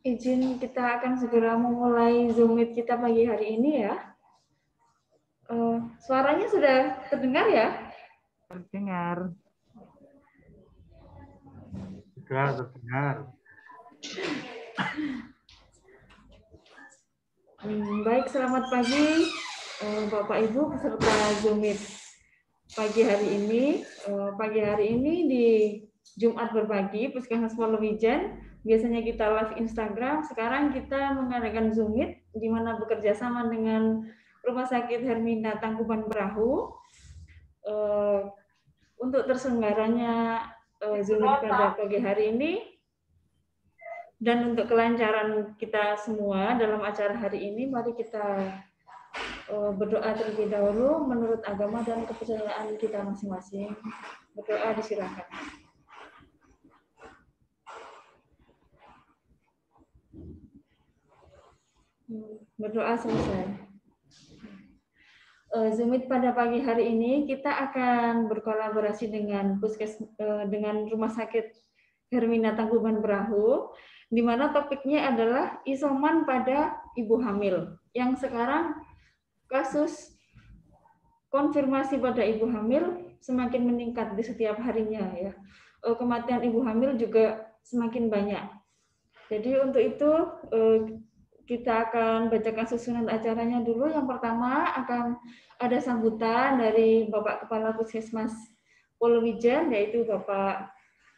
Izin kita akan segera memulai Zoom meet kita pagi hari ini ya. Eh, suaranya sudah terdengar ya? Terdengar. Sudah terdengar. Hmm, baik, selamat pagi uh, Bapak Ibu peserta Zoom Pagi hari ini, uh, pagi hari ini di Jumat berbagi Puskesmas Polowijen. biasanya kita live Instagram, sekarang kita mengadakan Zoom di mana bekerja sama dengan Rumah Sakit Hermina Tangkuban Perahu. Eh, untuk tersenggaranya uh, eh, Zoom pada pagi hari ini dan untuk kelancaran kita semua dalam acara hari ini, mari kita eh, berdoa terlebih dahulu menurut agama dan kepercayaan kita masing-masing. Berdoa disilakan. Hmm, berdoa selesai. Eh, Zumit pada pagi hari ini kita akan berkolaborasi dengan puskes eh, dengan Rumah Sakit Hermina Tangkuban Perahu di mana topiknya adalah isoman pada ibu hamil yang sekarang kasus konfirmasi pada ibu hamil semakin meningkat di setiap harinya ya. Eh, kematian ibu hamil juga semakin banyak. Jadi untuk itu kita akan bacakan susunan acaranya dulu. Yang pertama akan ada sambutan dari Bapak Kepala Puskesmas Polowijen, yaitu Bapak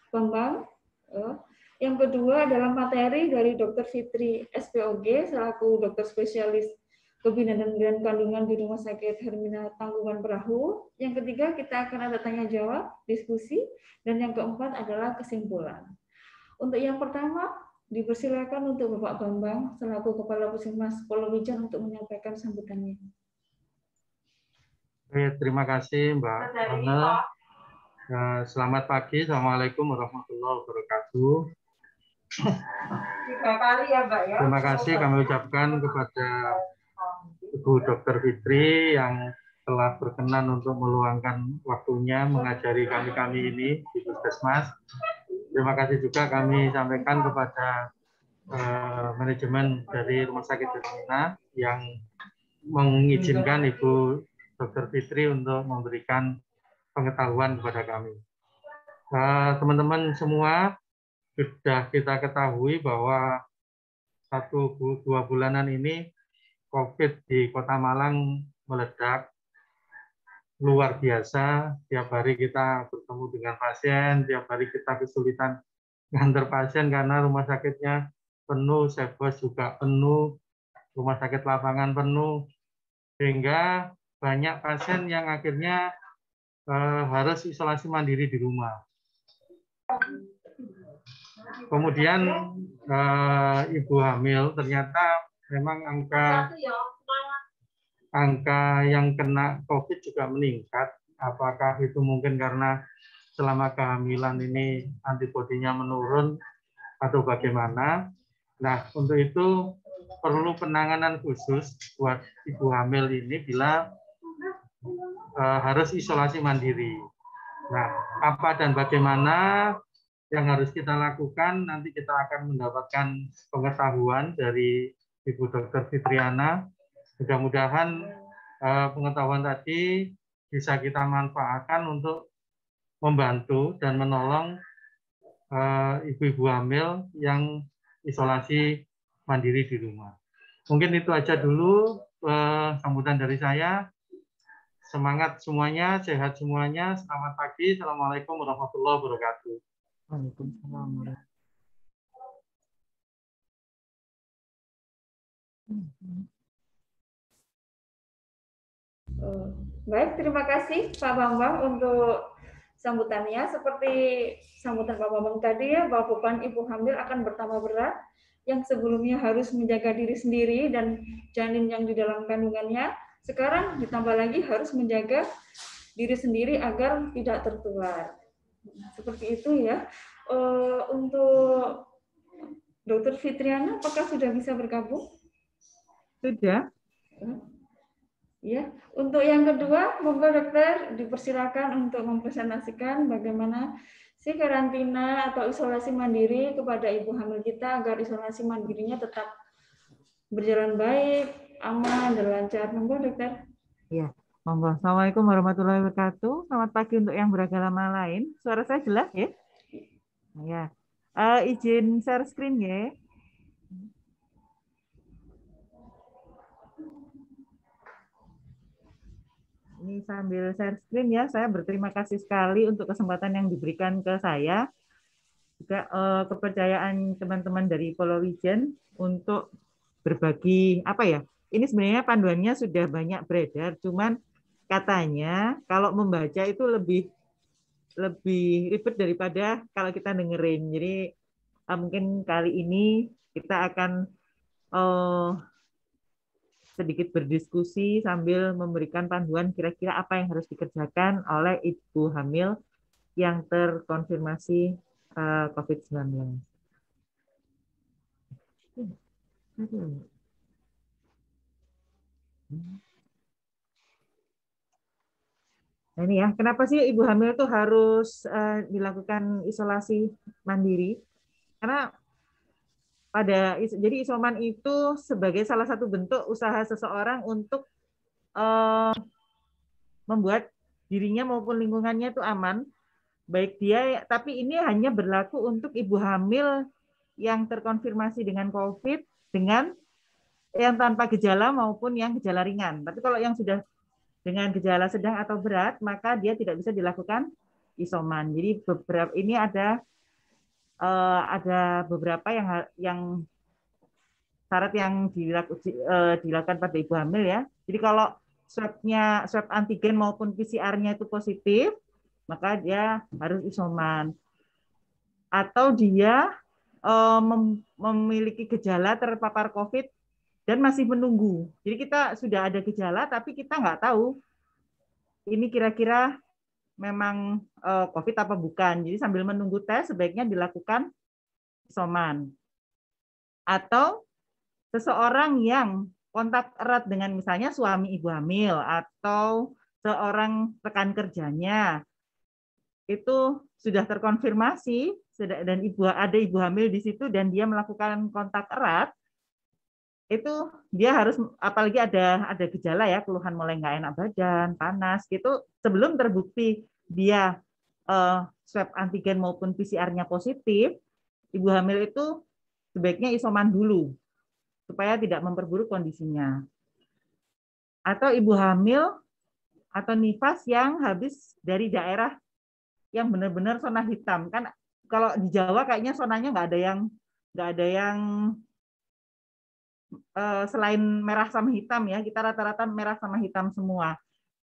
Bambang. Eh. Yang kedua adalah materi dari Dr. Fitri SPOG selaku dokter spesialis kebinan dan kandungan di Rumah Sakit Hermina Tanggungan Perahu. Yang ketiga kita akan ada tanya jawab, diskusi, dan yang keempat adalah kesimpulan. Untuk yang pertama, Dipersilakan untuk Bapak Bambang selaku Kepala Puskesmas Polowijan untuk menyampaikan sambutannya. Oke, terima kasih Mbak Ana. Ya, selamat pagi, Assalamualaikum warahmatullahi wabarakatuh. Tiga kali ya Mbak ya. Terima kasih kami ucapkan kepada Ibu Dr. Fitri yang telah berkenan untuk meluangkan waktunya mengajari kami-kami ini di Puskesmas terima kasih juga kami sampaikan kepada uh, manajemen dari Rumah Sakit Hermina yang mengizinkan Ibu Dr. Fitri untuk memberikan pengetahuan kepada kami. Eh, teman-teman uh, semua sudah kita ketahui bahwa satu dua bulanan ini COVID di Kota Malang meledak luar biasa. Tiap hari kita bertemu dengan pasien, tiap hari kita kesulitan ngantar pasien karena rumah sakitnya penuh, sebes juga penuh, rumah sakit lapangan penuh, sehingga banyak pasien yang akhirnya eh, harus isolasi mandiri di rumah. Kemudian eh, ibu hamil ternyata memang angka angka yang kena COVID juga meningkat. Apakah itu mungkin karena selama kehamilan ini antibodinya menurun atau bagaimana? Nah, untuk itu perlu penanganan khusus buat ibu hamil ini bila uh, harus isolasi mandiri. Nah, apa dan bagaimana yang harus kita lakukan nanti kita akan mendapatkan pengetahuan dari Ibu dokter Fitriana mudah-mudahan uh, pengetahuan tadi bisa kita manfaatkan untuk membantu dan menolong eh, ibu-ibu uh, hamil yang isolasi mandiri di rumah. Mungkin itu aja dulu uh, sambutan dari saya. Semangat semuanya, sehat semuanya. Selamat pagi. Assalamualaikum warahmatullahi wabarakatuh. Waalaikumsalam warahmatullahi wabarakatuh. Baik, terima kasih Pak Bambang untuk sambutannya. Seperti sambutan Pak Bambang tadi ya, bahwa beban ibu hamil akan bertambah berat yang sebelumnya harus menjaga diri sendiri dan janin yang di dalam kandungannya, sekarang ditambah lagi harus menjaga diri sendiri agar tidak tertular. Seperti itu ya. Eh, untuk Dokter Fitriana, apakah sudah bisa bergabung? Sudah. Ya, untuk yang kedua, monggo dokter dipersilakan untuk mempresentasikan bagaimana si karantina atau isolasi mandiri kepada ibu hamil kita agar isolasi mandirinya tetap berjalan baik, aman dan lancar. Monggo dokter. Ya, monggo. Assalamualaikum warahmatullahi wabarakatuh. Selamat pagi untuk yang beragama lain. Suara saya jelas ya? Ya. Uh, izin share screen ya. Ini sambil share screen ya, saya berterima kasih sekali untuk kesempatan yang diberikan ke saya. Juga eh, kepercayaan teman-teman dari Wijen untuk berbagi apa ya? Ini sebenarnya panduannya sudah banyak beredar, cuman katanya kalau membaca itu lebih lebih ribet daripada kalau kita dengerin. Jadi eh, mungkin kali ini kita akan uh, sedikit berdiskusi sambil memberikan panduan kira-kira apa yang harus dikerjakan oleh ibu hamil yang terkonfirmasi eh, COVID-19. Nah ini ya, kenapa sih ibu hamil itu harus eh, dilakukan isolasi mandiri? Karena pada jadi isoman itu sebagai salah satu bentuk usaha seseorang untuk uh, membuat dirinya maupun lingkungannya itu aman baik dia tapi ini hanya berlaku untuk ibu hamil yang terkonfirmasi dengan COVID dengan yang tanpa gejala maupun yang gejala ringan. Tapi kalau yang sudah dengan gejala sedang atau berat maka dia tidak bisa dilakukan isoman. Jadi beberapa ini ada uh, ada beberapa yang yang syarat yang dilak, uh, eh, dilakukan pada ibu hamil ya. Jadi kalau swabnya swab antigen maupun PCR-nya itu positif, maka dia harus isoman. Atau dia uh, mem memiliki gejala terpapar COVID dan masih menunggu. Jadi kita sudah ada gejala tapi kita nggak tahu ini kira-kira memang uh, COVID apa bukan. Jadi sambil menunggu tes sebaiknya dilakukan soman Atau seseorang yang kontak erat dengan misalnya suami ibu hamil atau seorang rekan kerjanya itu sudah terkonfirmasi dan ibu ada ibu hamil di situ dan dia melakukan kontak erat itu dia harus apalagi ada ada gejala ya keluhan mulai nggak enak badan panas gitu sebelum terbukti dia uh, swab antigen maupun PCR-nya positif, ibu hamil itu sebaiknya isoman dulu supaya tidak memperburuk kondisinya. Atau ibu hamil atau nifas yang habis dari daerah yang benar-benar zona hitam kan kalau di Jawa kayaknya zonanya nggak ada yang nggak ada yang eh, selain merah sama hitam ya kita rata-rata merah sama hitam semua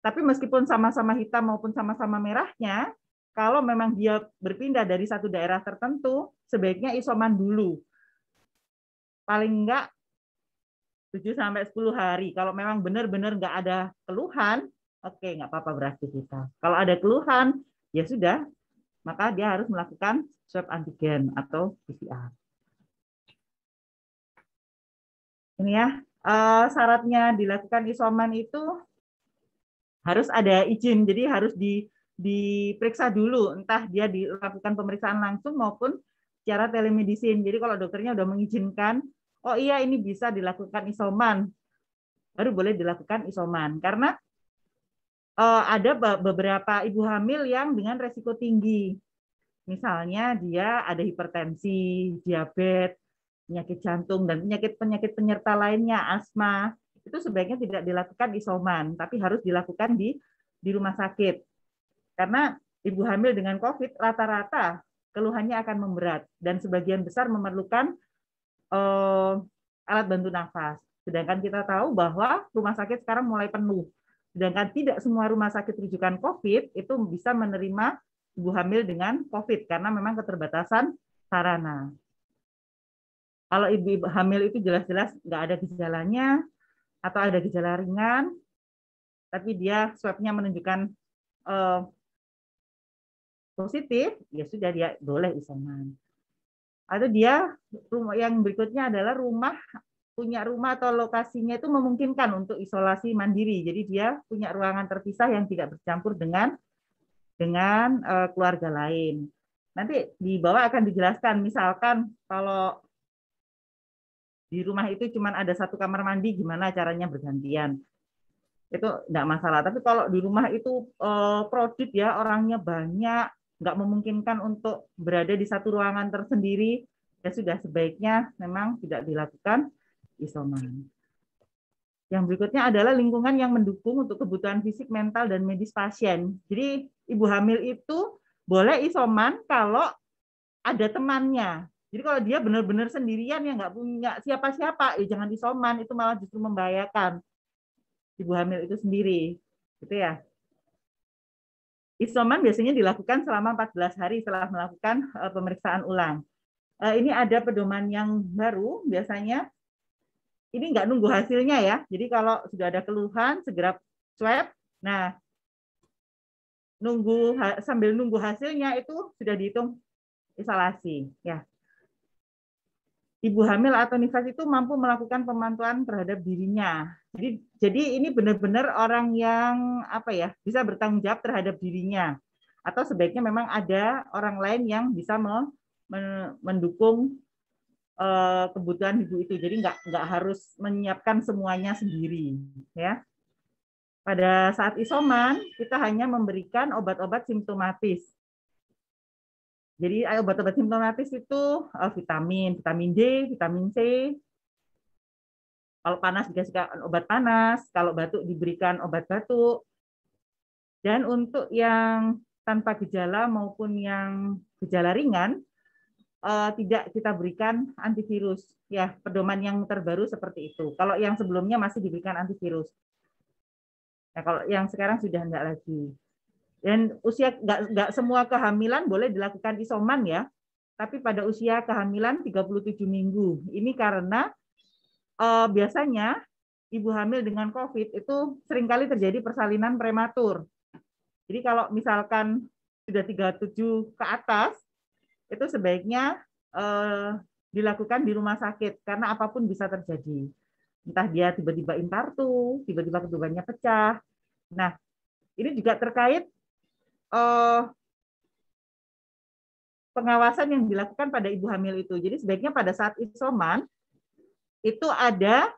tapi meskipun sama-sama hitam maupun sama-sama merahnya, kalau memang dia berpindah dari satu daerah tertentu, sebaiknya isoman dulu. Paling enggak 7 sampai 10 hari. Kalau memang benar-benar enggak ada keluhan, oke okay, enggak apa-apa beraktivitas. Kalau ada keluhan, ya sudah, maka dia harus melakukan swab antigen atau PCR. Ini ya, eh, syaratnya dilakukan isoman itu harus ada izin. Jadi harus di diperiksa dulu, entah dia dilakukan pemeriksaan langsung maupun secara telemedicine. Jadi kalau dokternya sudah mengizinkan, oh iya ini bisa dilakukan isoman, baru boleh dilakukan isoman. Karena uh, ada beberapa ibu hamil yang dengan resiko tinggi. Misalnya dia ada hipertensi, diabetes, penyakit jantung, dan penyakit-penyakit penyerta lainnya, asma, itu sebaiknya tidak dilakukan isoman, tapi harus dilakukan di di rumah sakit. Karena ibu hamil dengan COVID rata-rata keluhannya akan memberat dan sebagian besar memerlukan uh, alat bantu nafas. Sedangkan kita tahu bahwa rumah sakit sekarang mulai penuh. Sedangkan tidak semua rumah sakit rujukan COVID itu bisa menerima ibu hamil dengan COVID karena memang keterbatasan sarana. Kalau ibu, ibu hamil itu jelas-jelas nggak ada gejalanya, atau ada gejala ringan, tapi dia swabnya menunjukkan uh, positif, ya sudah dia boleh isoman. Atau dia rumah yang berikutnya adalah rumah punya rumah atau lokasinya itu memungkinkan untuk isolasi mandiri. Jadi dia punya ruangan terpisah yang tidak bercampur dengan dengan uh, keluarga lain. Nanti di bawah akan dijelaskan misalkan kalau di rumah itu cuma ada satu kamar mandi gimana caranya bergantian itu enggak masalah tapi kalau di rumah itu eh, produk ya orangnya banyak nggak memungkinkan untuk berada di satu ruangan tersendiri ya sudah sebaiknya memang tidak dilakukan isoman yang berikutnya adalah lingkungan yang mendukung untuk kebutuhan fisik, mental, dan medis pasien. Jadi ibu hamil itu boleh isoman kalau ada temannya. Jadi kalau dia benar-benar sendirian ya nggak punya siapa-siapa, ya jangan disoman, itu malah justru membahayakan ibu hamil itu sendiri. Gitu ya. Isoman biasanya dilakukan selama 14 hari setelah melakukan eh, pemeriksaan ulang. Eh, ini ada pedoman yang baru, biasanya ini nggak nunggu hasilnya ya. Jadi kalau sudah ada keluhan, segera swab. Nah, nunggu sambil nunggu hasilnya itu sudah dihitung isolasi ya ibu hamil atau nifas itu mampu melakukan pemantauan terhadap dirinya. Jadi jadi ini benar-benar orang yang apa ya bisa bertanggung jawab terhadap dirinya atau sebaiknya memang ada orang lain yang bisa me, me, mendukung uh, kebutuhan ibu itu. Jadi nggak nggak harus menyiapkan semuanya sendiri ya. Pada saat isoman kita hanya memberikan obat-obat simptomatis jadi obat-obat simptomatis itu eh, vitamin, vitamin D, vitamin C. Kalau panas dikasihkan obat panas, kalau batuk diberikan obat batuk. Dan untuk yang tanpa gejala maupun yang gejala ringan, eh, tidak kita berikan antivirus. Ya, pedoman yang terbaru seperti itu. Kalau yang sebelumnya masih diberikan antivirus. Nah, kalau yang sekarang sudah enggak lagi. Dan usia nggak semua kehamilan boleh dilakukan isoman ya, tapi pada usia kehamilan 37 minggu. Ini karena uh, biasanya ibu hamil dengan COVID itu seringkali terjadi persalinan prematur. Jadi kalau misalkan sudah 37 ke atas, itu sebaiknya uh, dilakukan di rumah sakit karena apapun bisa terjadi. Entah dia tiba-tiba impartu tiba-tiba kedubannya pecah. Nah, ini juga terkait uh, pengawasan yang dilakukan pada ibu hamil itu. Jadi sebaiknya pada saat isoman itu ada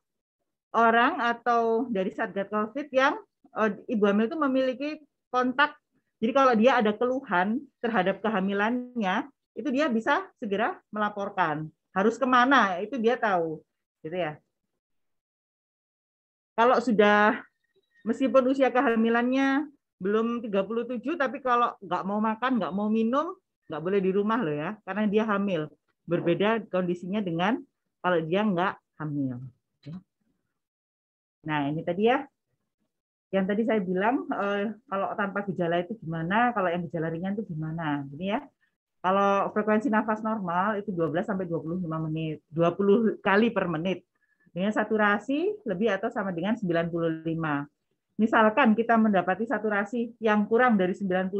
orang atau dari satgas COVID yang uh, ibu hamil itu memiliki kontak. Jadi kalau dia ada keluhan terhadap kehamilannya, itu dia bisa segera melaporkan. Harus kemana itu dia tahu, gitu ya. Kalau sudah meskipun usia kehamilannya belum 37 tapi kalau nggak mau makan, nggak mau minum, nggak boleh di rumah loh ya, karena dia hamil. Berbeda kondisinya dengan kalau dia nggak hamil. Nah ini tadi ya, yang tadi saya bilang eh, kalau tanpa gejala itu gimana, kalau yang gejala ringan itu gimana, ini ya. Kalau frekuensi nafas normal itu 12 sampai 25 menit, 20 kali per menit. Dengan saturasi lebih atau sama dengan 95 Misalkan kita mendapati saturasi yang kurang dari 95,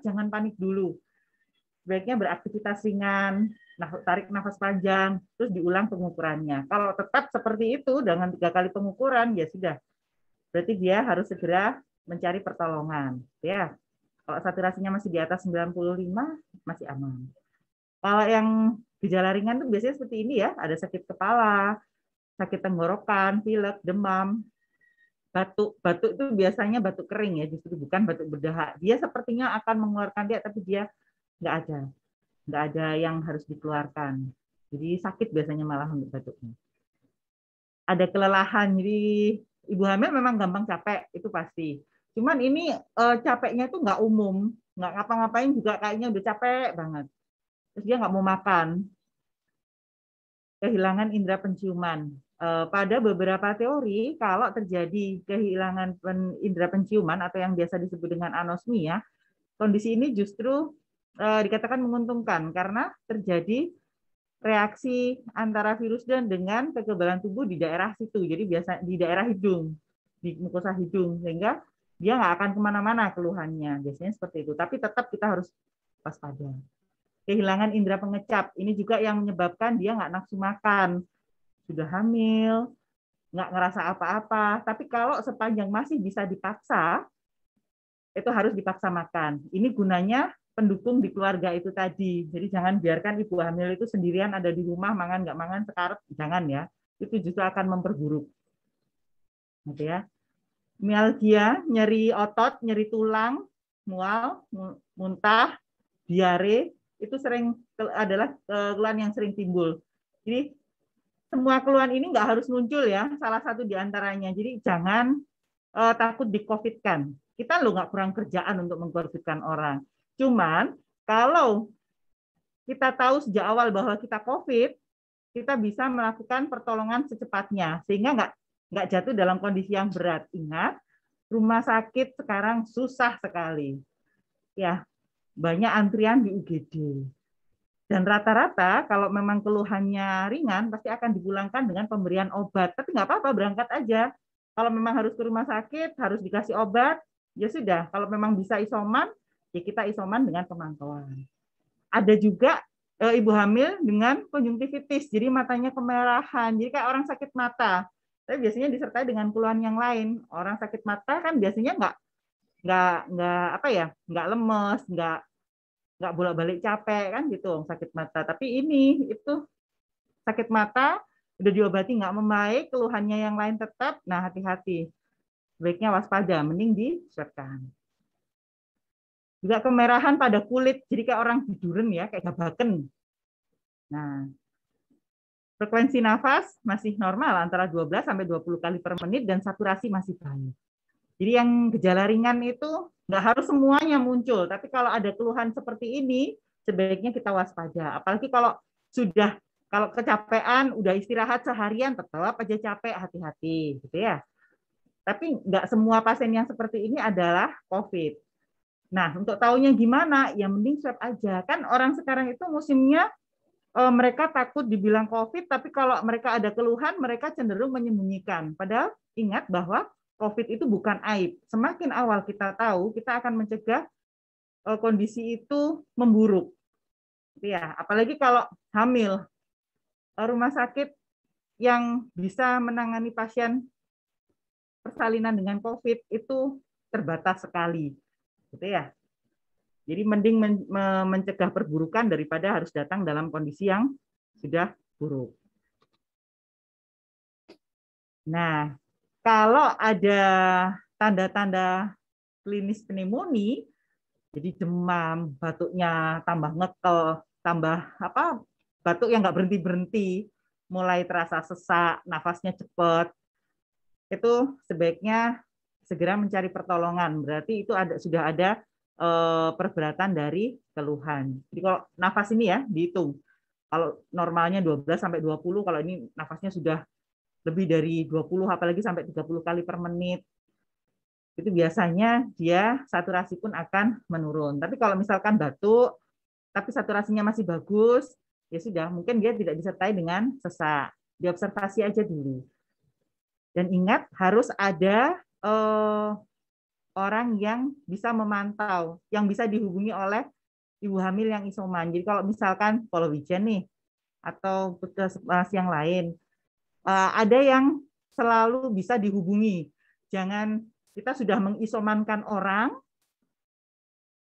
jangan panik dulu. Sebaiknya beraktivitas ringan, nah, tarik nafas panjang, terus diulang pengukurannya. Kalau tetap seperti itu dengan tiga kali pengukuran, ya sudah. Berarti dia harus segera mencari pertolongan. Ya, kalau saturasinya masih di atas 95, masih aman. Kalau yang gejala ringan itu biasanya seperti ini ya, ada sakit kepala, sakit tenggorokan, pilek, demam, batuk. Batuk itu biasanya batuk kering ya, justru bukan batuk berdahak. Dia sepertinya akan mengeluarkan dia, tapi dia nggak ada, nggak ada yang harus dikeluarkan. Jadi sakit biasanya malah untuk batuknya. Ada kelelahan, jadi ibu hamil memang gampang capek itu pasti. Cuman ini eh, capeknya itu nggak umum, nggak ngapa-ngapain juga kayaknya udah capek banget. Terus dia nggak mau makan, kehilangan indera penciuman. Eh, pada beberapa teori kalau terjadi kehilangan indera penciuman atau yang biasa disebut dengan anosmia, kondisi ini justru eh, dikatakan menguntungkan karena terjadi reaksi antara virus dan dengan kekebalan tubuh di daerah situ, jadi biasa di daerah hidung, di mukosa hidung sehingga dia nggak akan kemana-mana keluhannya biasanya seperti itu. Tapi tetap kita harus waspada. Kehilangan indera pengecap ini juga yang menyebabkan dia nggak nafsu makan sudah hamil, nggak ngerasa apa-apa. Tapi kalau sepanjang masih bisa dipaksa, itu harus dipaksa makan. Ini gunanya pendukung di keluarga itu tadi. Jadi jangan biarkan ibu hamil itu sendirian ada di rumah mangan nggak mangan sekarang jangan ya. Itu justru akan memperburuk. Gitu ya. Mialgia, nyeri otot, nyeri tulang, mual, muntah, diare itu sering adalah eh, keluhan yang sering timbul. Jadi semua keluhan ini nggak harus muncul ya, salah satu diantaranya. Jadi jangan uh, takut dikofitkan. Kita lo nggak kurang kerjaan untuk mengkofitkan orang. Cuman kalau kita tahu sejak awal bahwa kita covid, kita bisa melakukan pertolongan secepatnya sehingga nggak nggak jatuh dalam kondisi yang berat. Ingat, rumah sakit sekarang susah sekali. Ya, banyak antrian di UGD dan rata-rata kalau memang keluhannya ringan pasti akan dipulangkan dengan pemberian obat. Tapi nggak apa-apa berangkat aja. Kalau memang harus ke rumah sakit, harus dikasih obat, ya sudah. Kalau memang bisa isoman, ya kita isoman dengan pemantauan. Ada juga e, ibu hamil dengan konjungtivitis, jadi matanya kemerahan. Jadi kayak orang sakit mata. Tapi biasanya disertai dengan keluhan yang lain. Orang sakit mata kan biasanya nggak nggak nggak apa ya nggak lemes nggak nggak bolak-balik capek kan gitu sakit mata tapi ini itu sakit mata udah diobati nggak membaik keluhannya yang lain tetap nah hati-hati baiknya waspada mending diserapkan juga kemerahan pada kulit jadi kayak orang tiduran ya kayak gabaken nah frekuensi nafas masih normal antara 12 sampai 20 kali per menit dan saturasi masih baik jadi yang gejala ringan itu nggak harus semuanya muncul, tapi kalau ada keluhan seperti ini, sebaiknya kita waspada. Apalagi kalau sudah kalau kecapean, udah istirahat seharian, tetap aja capek, hati-hati, gitu ya. Tapi nggak semua pasien yang seperti ini adalah COVID. Nah, untuk tahunya gimana, ya mending swab aja. Kan orang sekarang itu musimnya eh, mereka takut dibilang COVID, tapi kalau mereka ada keluhan, mereka cenderung menyembunyikan. Padahal ingat bahwa COVID itu bukan aib. Semakin awal kita tahu, kita akan mencegah e, kondisi itu memburuk. Ya, apalagi kalau hamil, e, rumah sakit yang bisa menangani pasien persalinan dengan COVID itu terbatas sekali, gitu ya. Jadi mending mencegah perburukan daripada harus datang dalam kondisi yang sudah buruk. Nah, kalau ada tanda-tanda klinis pneumonia, jadi demam, batuknya tambah ngekel, tambah apa batuk yang nggak berhenti berhenti, mulai terasa sesak, nafasnya cepat, itu sebaiknya segera mencari pertolongan. Berarti itu ada sudah ada e, perberatan dari keluhan. Jadi kalau nafas ini ya dihitung. Kalau normalnya 12 sampai 20, kalau ini nafasnya sudah lebih dari 20 apalagi sampai 30 kali per menit. Itu biasanya dia saturasi pun akan menurun. Tapi kalau misalkan batuk tapi saturasinya masih bagus, ya sudah mungkin dia tidak disertai dengan sesak. Diobservasi aja dulu. Dan ingat harus ada eh, orang yang bisa memantau, yang bisa dihubungi oleh ibu hamil yang isoman. Jadi kalau misalkan follow nih atau puskesmas yang lain, Eh, ada yang selalu bisa dihubungi. Jangan kita sudah mengisomankan orang,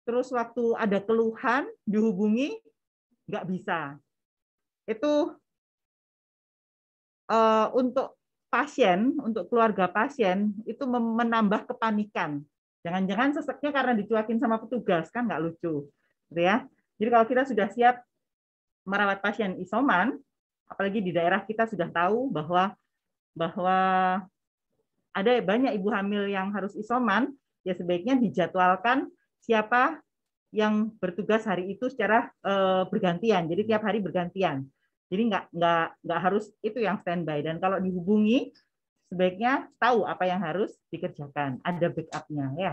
terus waktu ada keluhan dihubungi, nggak bisa. Itu eh, untuk pasien, untuk keluarga pasien itu menambah kepanikan. Jangan-jangan seseknya karena dicuakin sama petugas kan nggak lucu, gitu ya. Jadi kalau kita sudah siap merawat pasien isoman, apalagi di daerah kita sudah tahu bahwa bahwa ada banyak ibu hamil yang harus isoman, ya sebaiknya dijadwalkan siapa yang bertugas hari itu secara eh, bergantian. Jadi tiap hari bergantian. Jadi nggak nggak nggak harus itu yang standby. Dan kalau dihubungi sebaiknya tahu apa yang harus dikerjakan. Ada backupnya ya.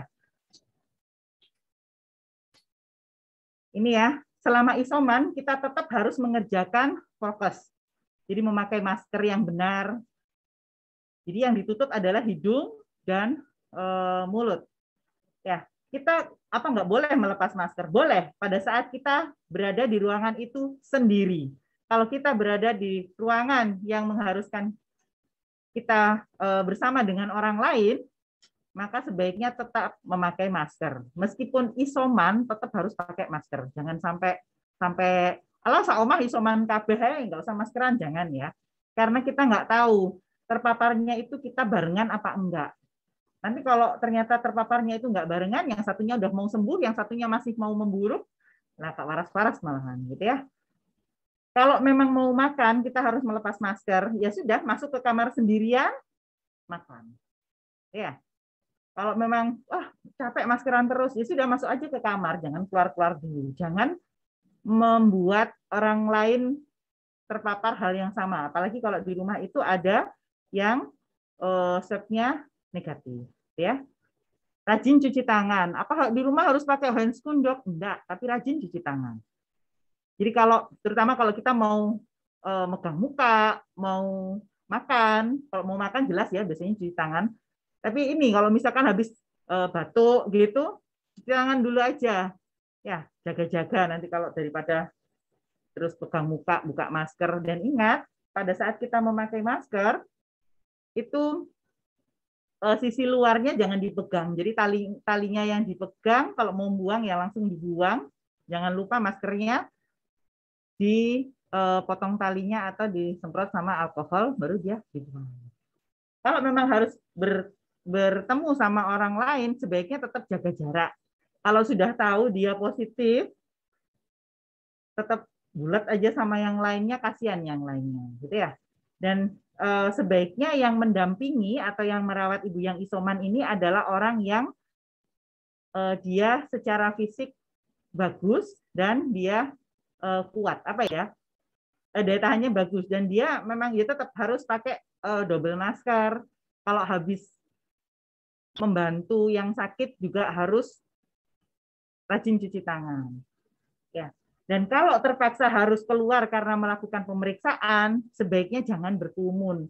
Ini ya, selama isoman kita tetap harus mengerjakan fokus. Jadi memakai masker yang benar. Jadi yang ditutup adalah hidung dan e, mulut. Ya, kita apa nggak boleh melepas masker? Boleh pada saat kita berada di ruangan itu sendiri. Kalau kita berada di ruangan yang mengharuskan kita e, bersama dengan orang lain, maka sebaiknya tetap memakai masker. Meskipun isoman tetap harus pakai masker. Jangan sampai sampai kalau saomah isoman kabeh enggak usah maskeran jangan ya. Karena kita nggak tahu terpaparnya itu kita barengan apa enggak. Nanti kalau ternyata terpaparnya itu nggak barengan, yang satunya udah mau sembuh, yang satunya masih mau memburuk, lah tak waras-waras malahan gitu ya. Kalau memang mau makan, kita harus melepas masker. Ya sudah, masuk ke kamar sendirian, makan. Ya. Kalau memang wah capek maskeran terus, ya sudah masuk aja ke kamar, jangan keluar-keluar dulu. Jangan membuat orang lain terpapar hal yang sama. Apalagi kalau di rumah itu ada yang uh, eh, setnya negatif, ya. Rajin cuci tangan. Apa di rumah harus pakai handskoon dok? Enggak, tapi rajin cuci tangan. Jadi kalau terutama kalau kita mau eh, megang muka, mau makan, kalau mau makan jelas ya biasanya cuci tangan. Tapi ini kalau misalkan habis eh, batuk gitu, cuci tangan dulu aja. Ya, jaga-jaga nanti kalau daripada terus pegang muka, buka masker. Dan ingat, pada saat kita memakai masker, itu eh, sisi luarnya jangan dipegang. Jadi tali talinya yang dipegang, kalau mau buang ya langsung dibuang. Jangan lupa maskernya dipotong eh, talinya atau disemprot sama alkohol, baru dia dibuang. Kalau memang harus ber, bertemu sama orang lain, sebaiknya tetap jaga jarak. Kalau sudah tahu dia positif, tetap bulat aja sama yang lainnya, kasihan yang lainnya, gitu ya. Dan e, sebaiknya yang mendampingi atau yang merawat ibu yang isoman ini adalah orang yang e, dia secara fisik bagus dan dia e, kuat, apa ya, daya tahannya bagus dan dia memang dia tetap harus pakai e, double masker. Kalau habis membantu yang sakit juga harus rajin cuci tangan. Ya. Dan kalau terpaksa harus keluar karena melakukan pemeriksaan, sebaiknya jangan berkerumun.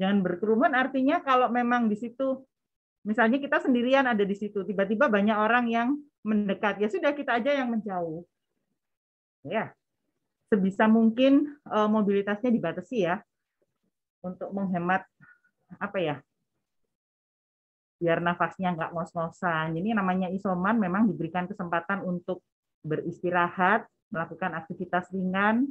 Jangan berkerumun artinya kalau memang di situ misalnya kita sendirian ada di situ, tiba-tiba banyak orang yang mendekat, ya sudah kita aja yang menjauh. Ya. Sebisa mungkin eh, mobilitasnya dibatasi ya untuk menghemat apa ya? biar nafasnya nggak ngos-ngosan. Jadi namanya isoman memang diberikan kesempatan untuk beristirahat, melakukan aktivitas ringan,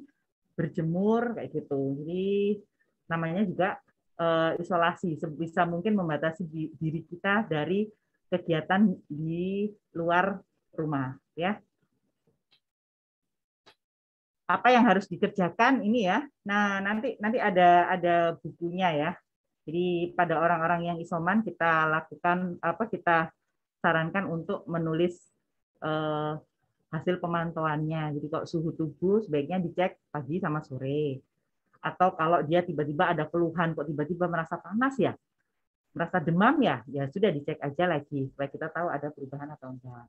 berjemur kayak gitu. Jadi namanya juga uh, isolasi bisa mungkin membatasi diri kita dari kegiatan di luar rumah ya. Apa yang harus dikerjakan ini ya. Nah, nanti nanti ada ada bukunya ya. Jadi pada orang-orang yang isoman kita lakukan apa kita sarankan untuk menulis eh, hasil pemantauannya. Jadi kalau suhu tubuh sebaiknya dicek pagi sama sore. Atau kalau dia tiba-tiba ada keluhan kok tiba-tiba merasa panas ya, merasa demam ya, ya sudah dicek aja lagi supaya kita tahu ada perubahan atau enggak.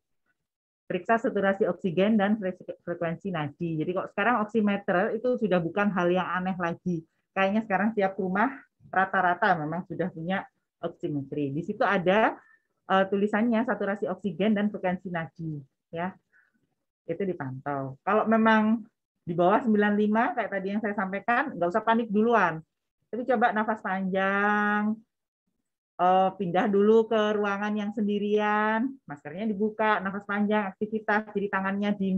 Periksa saturasi oksigen dan frekuensi nadi. Jadi kok sekarang oximeter itu sudah bukan hal yang aneh lagi. Kayaknya sekarang tiap rumah rata-rata memang sudah punya oximetri. Di situ ada uh, tulisannya saturasi oksigen dan frekuensi nadi ya. Itu dipantau. Kalau memang di bawah 95 kayak tadi yang saya sampaikan, nggak usah panik duluan. Tapi coba nafas panjang, uh, pindah dulu ke ruangan yang sendirian, maskernya dibuka, nafas panjang, aktivitas, jadi tangannya di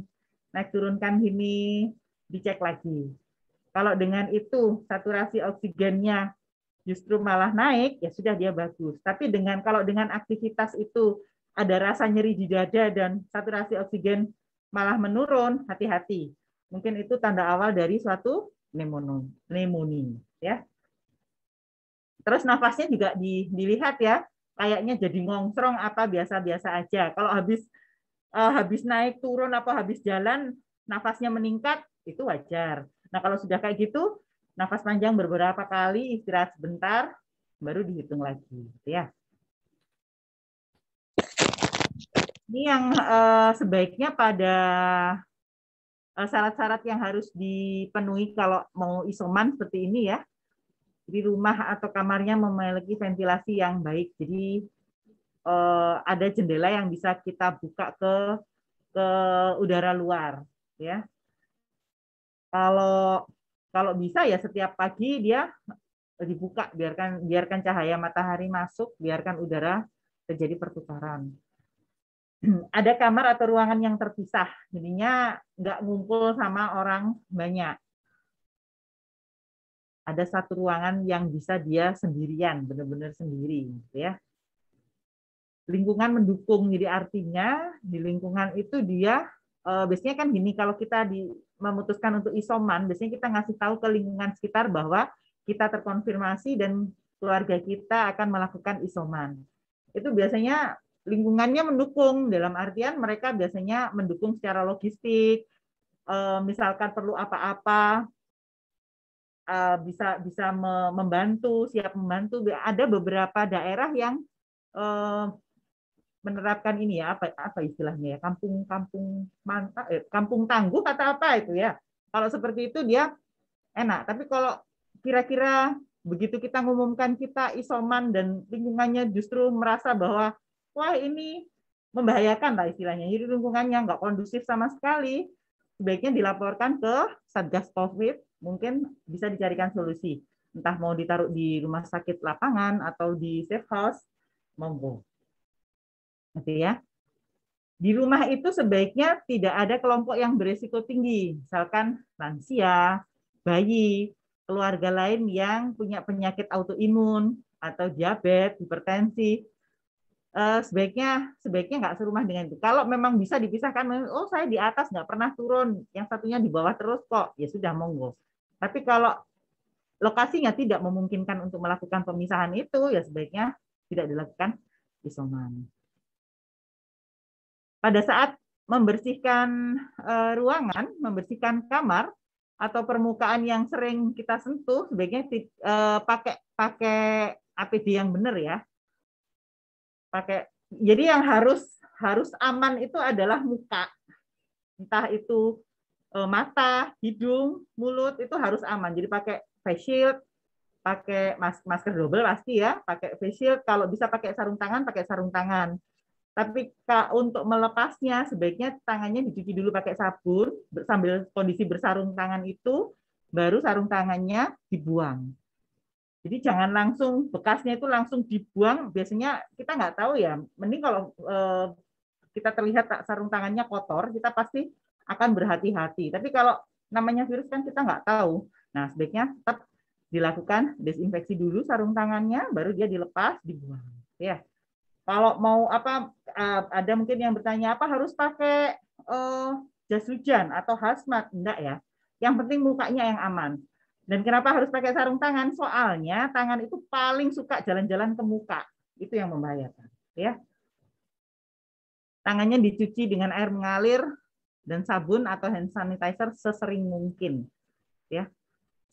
naik turunkan ini dicek lagi. Kalau dengan itu saturasi oksigennya justru malah naik, ya sudah dia bagus. Tapi dengan kalau dengan aktivitas itu ada rasa nyeri di dada dan saturasi oksigen malah menurun, hati-hati. Mungkin itu tanda awal dari suatu pneumonia, ya. Terus nafasnya juga dilihat ya, kayaknya jadi ngongsrong apa biasa-biasa aja. Kalau habis eh, habis naik turun apa habis jalan nafasnya meningkat itu wajar. Nah kalau sudah kayak gitu nafas panjang beberapa kali, istirahat sebentar, baru dihitung lagi, gitu ya. Ini yang uh, sebaiknya pada eh, syarat-syarat uh, yang harus dipenuhi kalau mau isoman seperti ini ya. Di rumah atau kamarnya memiliki ventilasi yang baik. Jadi uh, ada jendela yang bisa kita buka ke ke udara luar, ya. Kalau kalau bisa ya setiap pagi dia dibuka biarkan biarkan cahaya matahari masuk biarkan udara terjadi pertukaran ada kamar atau ruangan yang terpisah jadinya nggak ngumpul sama orang banyak ada satu ruangan yang bisa dia sendirian benar-benar sendiri gitu ya lingkungan mendukung jadi artinya di lingkungan itu dia eh, biasanya kan gini kalau kita di memutuskan untuk isoman, biasanya kita ngasih tahu ke lingkungan sekitar bahwa kita terkonfirmasi dan keluarga kita akan melakukan isoman. Itu biasanya lingkungannya mendukung dalam artian mereka biasanya mendukung secara logistik, eh, misalkan perlu apa-apa eh, bisa bisa membantu, siap membantu. Ada beberapa daerah yang eh, menerapkan ini ya apa apa istilahnya ya kampung kampung mantap eh, kampung tangguh kata apa itu ya kalau seperti itu dia enak tapi kalau kira-kira begitu kita mengumumkan kita isoman dan lingkungannya justru merasa bahwa wah ini membahayakan lah istilahnya jadi lingkungannya nggak kondusif sama sekali sebaiknya dilaporkan ke satgas covid mungkin bisa dicarikan solusi entah mau ditaruh di rumah sakit lapangan atau di safe house monggo gitu ya. Di rumah itu sebaiknya tidak ada kelompok yang berisiko tinggi, misalkan lansia, bayi, keluarga lain yang punya penyakit autoimun atau diabetes, hipertensi. Eh, sebaiknya sebaiknya nggak serumah dengan itu. Kalau memang bisa dipisahkan, oh saya di atas nggak pernah turun, yang satunya di bawah terus kok, ya sudah monggo. Tapi kalau lokasinya tidak memungkinkan untuk melakukan pemisahan itu, ya sebaiknya tidak dilakukan isoman pada saat membersihkan eh, ruangan, membersihkan kamar atau permukaan yang sering kita sentuh sebaiknya eh, pakai pakai APD yang benar ya. Pakai jadi yang harus harus aman itu adalah muka. Entah itu eh, mata, hidung, mulut itu harus aman. Jadi pakai face shield, pakai mas masker double pasti ya, pakai face shield kalau bisa pakai sarung tangan, pakai sarung tangan tapi untuk melepasnya sebaiknya tangannya dicuci dulu pakai sabun sambil kondisi bersarung tangan itu baru sarung tangannya dibuang. Jadi jangan langsung bekasnya itu langsung dibuang. Biasanya kita nggak tahu ya. Mending kalau eh, kita terlihat sarung tangannya kotor, kita pasti akan berhati-hati. Tapi kalau namanya virus kan kita nggak tahu. Nah sebaiknya tetap dilakukan desinfeksi dulu sarung tangannya, baru dia dilepas, dibuang. Ya, kalau mau apa eh, ada mungkin yang bertanya apa harus pakai eh, jas hujan atau hazmat? Enggak ya. Yang penting mukanya yang aman. Dan kenapa harus pakai sarung tangan? Soalnya tangan itu paling suka jalan-jalan ke muka. Itu yang membahayakan, ya. Tangannya dicuci dengan air mengalir dan sabun atau hand sanitizer sesering mungkin, ya.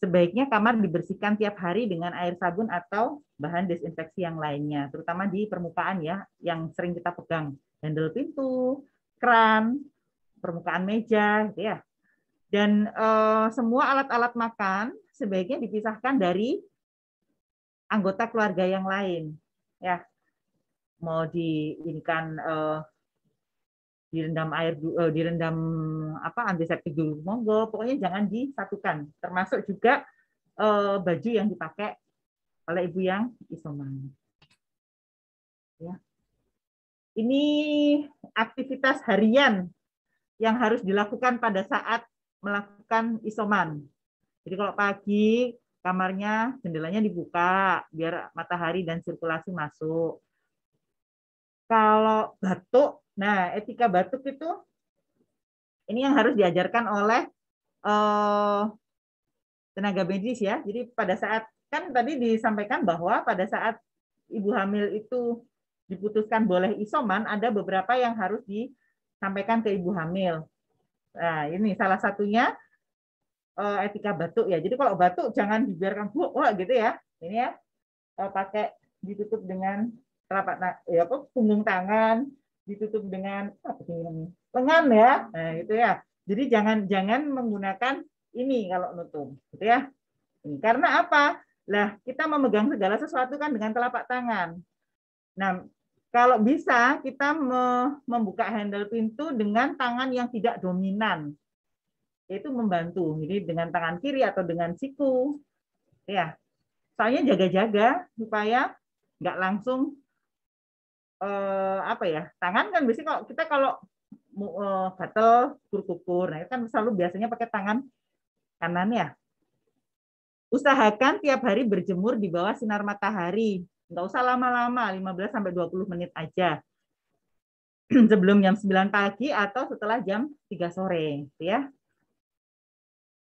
Sebaiknya kamar dibersihkan tiap hari dengan air sabun atau bahan disinfeksi yang lainnya, terutama di permukaan ya, yang sering kita pegang, handle pintu, keran, permukaan meja, gitu ya. Dan eh, semua alat-alat makan sebaiknya dipisahkan dari anggota keluarga yang lain, ya. Mau diinginkan eh, direndam air eh, direndam apa antiseptik dulu monggo pokoknya jangan disatukan termasuk juga baju yang dipakai oleh ibu yang isoman. Ya. Ini aktivitas harian yang harus dilakukan pada saat melakukan isoman. Jadi kalau pagi kamarnya jendelanya dibuka biar matahari dan sirkulasi masuk. Kalau batuk, nah etika batuk itu ini yang harus diajarkan oleh uh, tenaga medis ya. Jadi pada saat kan tadi disampaikan bahwa pada saat ibu hamil itu diputuskan boleh isoman, ada beberapa yang harus disampaikan ke ibu hamil. Nah, ini salah satunya eh, etika batuk ya. Jadi kalau batuk jangan dibiarkan bu, wah gitu ya. Ini ya eh, pakai ditutup dengan telapak ya kok punggung tangan, ditutup dengan apa ini, lengan ya. Nah, gitu ya. Jadi jangan jangan menggunakan ini kalau nutup, gitu ya. Karena apa? Lah, kita memegang segala sesuatu kan dengan telapak tangan. Nah, kalau bisa kita membuka handle pintu dengan tangan yang tidak dominan. Itu membantu. Jadi dengan tangan kiri atau dengan siku. Ya. Soalnya jaga-jaga supaya nggak langsung eh, apa ya? Tangan kan biasanya kalau kita kalau eh, gatel kukur-kukur, nah itu kan selalu biasanya pakai tangan kanan ya. Usahakan tiap hari berjemur di bawah sinar matahari. Enggak usah lama-lama, 15 sampai 20 menit aja. Sebelum jam 9 pagi atau setelah jam 3 sore, gitu ya.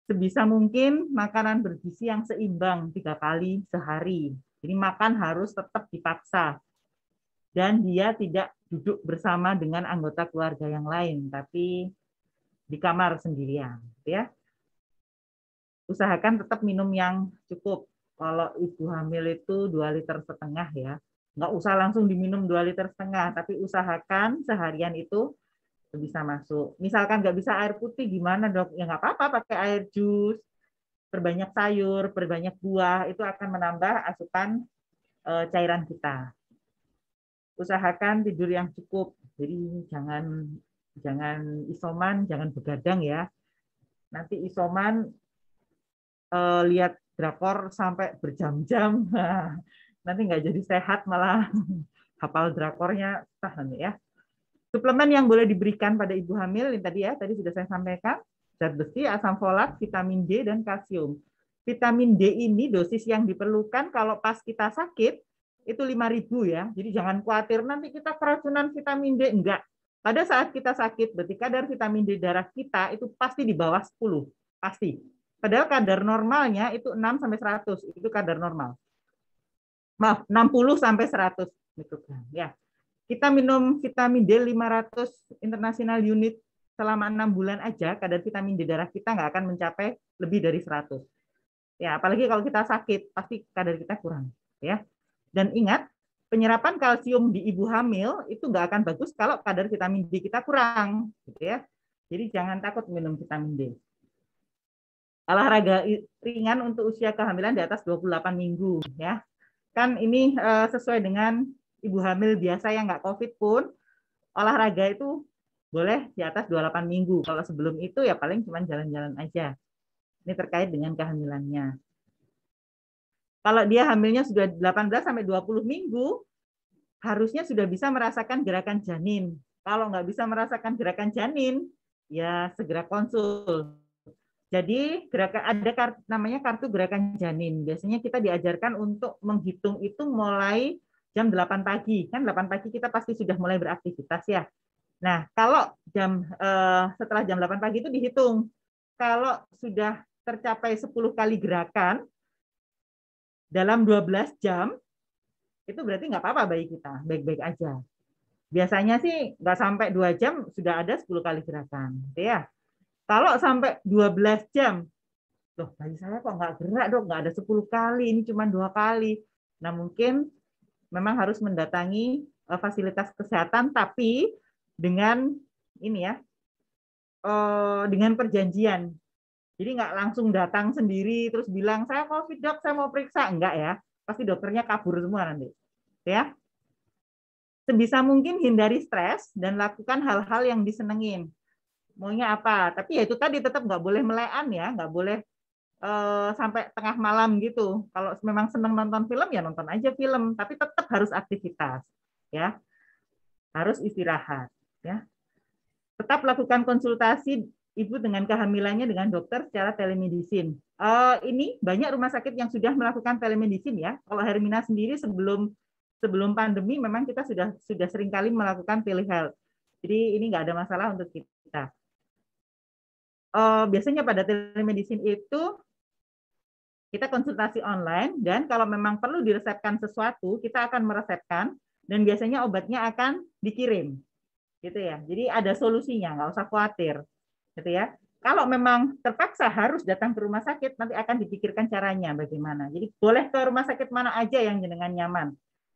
Sebisa mungkin makanan bergizi yang seimbang tiga kali sehari. Jadi makan harus tetap dipaksa. Dan dia tidak duduk bersama dengan anggota keluarga yang lain, tapi di kamar sendirian, gitu ya usahakan tetap minum yang cukup. Kalau ibu hamil itu 2 liter setengah ya. Nggak usah langsung diminum 2 liter setengah, tapi usahakan seharian itu bisa masuk. Misalkan nggak bisa air putih, gimana dok? Ya nggak apa-apa, pakai air jus, perbanyak sayur, perbanyak buah, itu akan menambah asupan eh, cairan kita. Usahakan tidur yang cukup, jadi jangan jangan isoman, jangan begadang ya. Nanti isoman Eh, lihat drakor sampai berjam-jam nanti nggak jadi sehat malah hafal drakornya tahan ya suplemen yang boleh diberikan pada ibu hamil yang tadi ya tadi sudah saya sampaikan zat besi asam folat vitamin D dan kalsium vitamin D ini dosis yang diperlukan kalau pas kita sakit itu 5000 ya jadi jangan khawatir nanti kita keracunan vitamin D enggak pada saat kita sakit berarti kadar vitamin D darah kita itu pasti di bawah 10 pasti Padahal kadar normalnya itu 6 sampai 100, itu kadar normal. Maaf, 60 sampai 100 mikrogram. Gitu kan, ya. Kita minum vitamin D 500 internasional unit selama 6 bulan aja kadar vitamin D darah kita nggak akan mencapai lebih dari 100. Ya, apalagi kalau kita sakit, pasti kadar kita kurang, ya. Dan ingat, penyerapan kalsium di ibu hamil itu nggak akan bagus kalau kadar vitamin D kita kurang, gitu ya. Jadi jangan takut minum vitamin D olahraga ringan untuk usia kehamilan di atas 28 minggu ya. Kan ini eh, sesuai dengan ibu hamil biasa yang nggak COVID pun olahraga itu boleh di atas 28 minggu. Kalau sebelum itu ya paling cuma jalan-jalan aja. Ini terkait dengan kehamilannya. Kalau dia hamilnya sudah 18 sampai 20 minggu, harusnya sudah bisa merasakan gerakan janin. Kalau nggak bisa merasakan gerakan janin, ya segera konsul jadi gerakan ada kartu, namanya kartu gerakan janin. Biasanya kita diajarkan untuk menghitung itu mulai jam 8 pagi. Kan 8 pagi kita pasti sudah mulai beraktivitas ya. Nah, kalau jam eh, setelah jam 8 pagi itu dihitung. Kalau sudah tercapai 10 kali gerakan dalam 12 jam, itu berarti nggak apa-apa bayi kita, baik-baik aja. Biasanya sih nggak sampai dua jam sudah ada 10 kali gerakan, gitu ya. Kalau sampai 12 jam, loh bagi saya kok nggak gerak dok, nggak ada 10 kali, ini cuma dua kali. Nah mungkin memang harus mendatangi eh, fasilitas kesehatan, tapi dengan ini ya, eh, dengan perjanjian. Jadi nggak langsung datang sendiri terus bilang saya covid dok, saya mau periksa, enggak ya, pasti dokternya kabur semua nanti, ya sebisa mungkin hindari stres dan lakukan hal-hal yang disenengin maunya apa tapi ya itu tadi tetap nggak boleh melean ya nggak boleh uh, sampai tengah malam gitu kalau memang senang nonton film ya nonton aja film tapi tetap harus aktivitas ya harus istirahat ya tetap lakukan konsultasi ibu dengan kehamilannya dengan dokter secara telemedicine uh, ini banyak rumah sakit yang sudah melakukan telemedicine ya kalau Hermina sendiri sebelum sebelum pandemi memang kita sudah sudah seringkali melakukan telehealth. Jadi ini nggak ada masalah untuk kita uh, biasanya pada telemedicine itu kita konsultasi online dan kalau memang perlu diresepkan sesuatu, kita akan meresepkan dan biasanya obatnya akan dikirim. Gitu ya. Jadi ada solusinya, nggak usah khawatir. Gitu ya. Kalau memang terpaksa harus datang ke rumah sakit, nanti akan dipikirkan caranya bagaimana. Jadi boleh ke rumah sakit mana aja yang jenengan nyaman.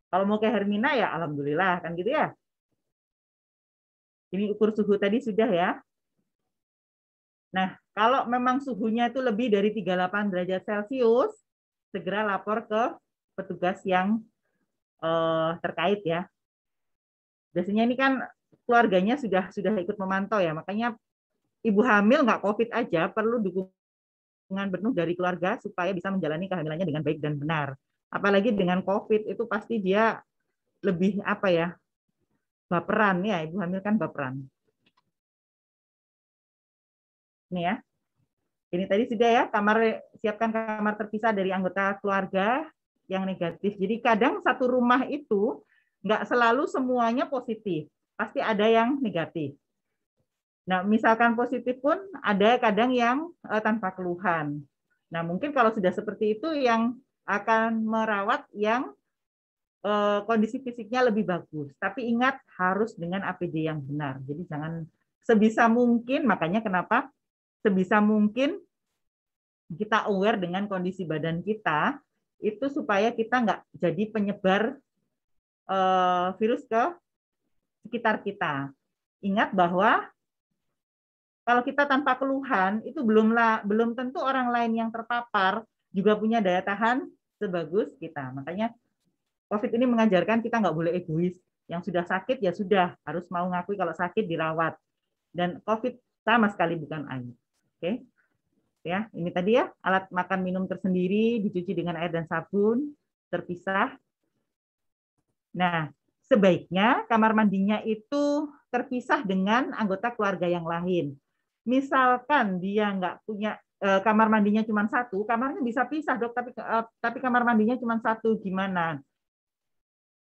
Kalau mau ke Hermina ya alhamdulillah kan gitu ya. Ini ukur suhu tadi sudah ya. Nah, kalau memang suhunya itu lebih dari 38 derajat Celcius, segera lapor ke petugas yang eh, terkait ya. Biasanya ini kan keluarganya sudah sudah ikut memantau ya, makanya ibu hamil nggak COVID aja perlu dukungan penuh dari keluarga supaya bisa menjalani kehamilannya dengan baik dan benar. Apalagi dengan COVID itu pasti dia lebih apa ya baperan ya ibu hamil kan baperan Nih ya. Ini tadi sudah ya, kamar siapkan kamar terpisah dari anggota keluarga yang negatif. Jadi kadang satu rumah itu nggak selalu semuanya positif. Pasti ada yang negatif. Nah, misalkan positif pun ada kadang yang uh, tanpa keluhan. Nah, mungkin kalau sudah seperti itu yang akan merawat yang uh, kondisi fisiknya lebih bagus. Tapi ingat harus dengan APD yang benar. Jadi jangan sebisa mungkin makanya kenapa sebisa mungkin kita aware dengan kondisi badan kita itu supaya kita nggak jadi penyebar uh, virus ke sekitar kita. Ingat bahwa kalau kita tanpa keluhan itu belumlah belum tentu orang lain yang terpapar juga punya daya tahan sebagus kita. Makanya COVID ini mengajarkan kita nggak boleh egois. Yang sudah sakit ya sudah harus mau ngakui kalau sakit dirawat. Dan COVID sama sekali bukan aib. Oke. Ya, ini tadi ya, alat makan minum tersendiri dicuci dengan air dan sabun, terpisah. Nah, sebaiknya kamar mandinya itu terpisah dengan anggota keluarga yang lain. Misalkan dia nggak punya e, kamar mandinya cuma satu, kamarnya bisa pisah dok, tapi e, tapi kamar mandinya cuma satu gimana?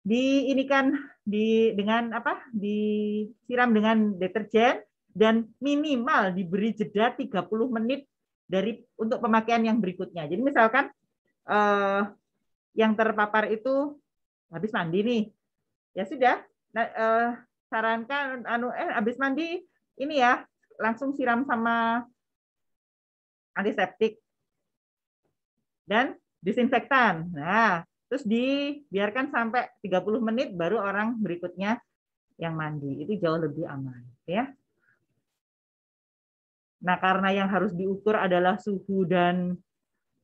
Di ini kan di dengan apa? Disiram dengan deterjen, dan minimal diberi jeda 30 menit dari untuk pemakaian yang berikutnya. Jadi misalkan eh, yang terpapar itu habis mandi nih, ya sudah. Nah, eh, sarankan anu eh habis mandi ini ya langsung siram sama antiseptik dan disinfektan. Nah, terus dibiarkan sampai 30 menit baru orang berikutnya yang mandi. Itu jauh lebih aman, ya. Nah, karena yang harus diukur adalah suhu dan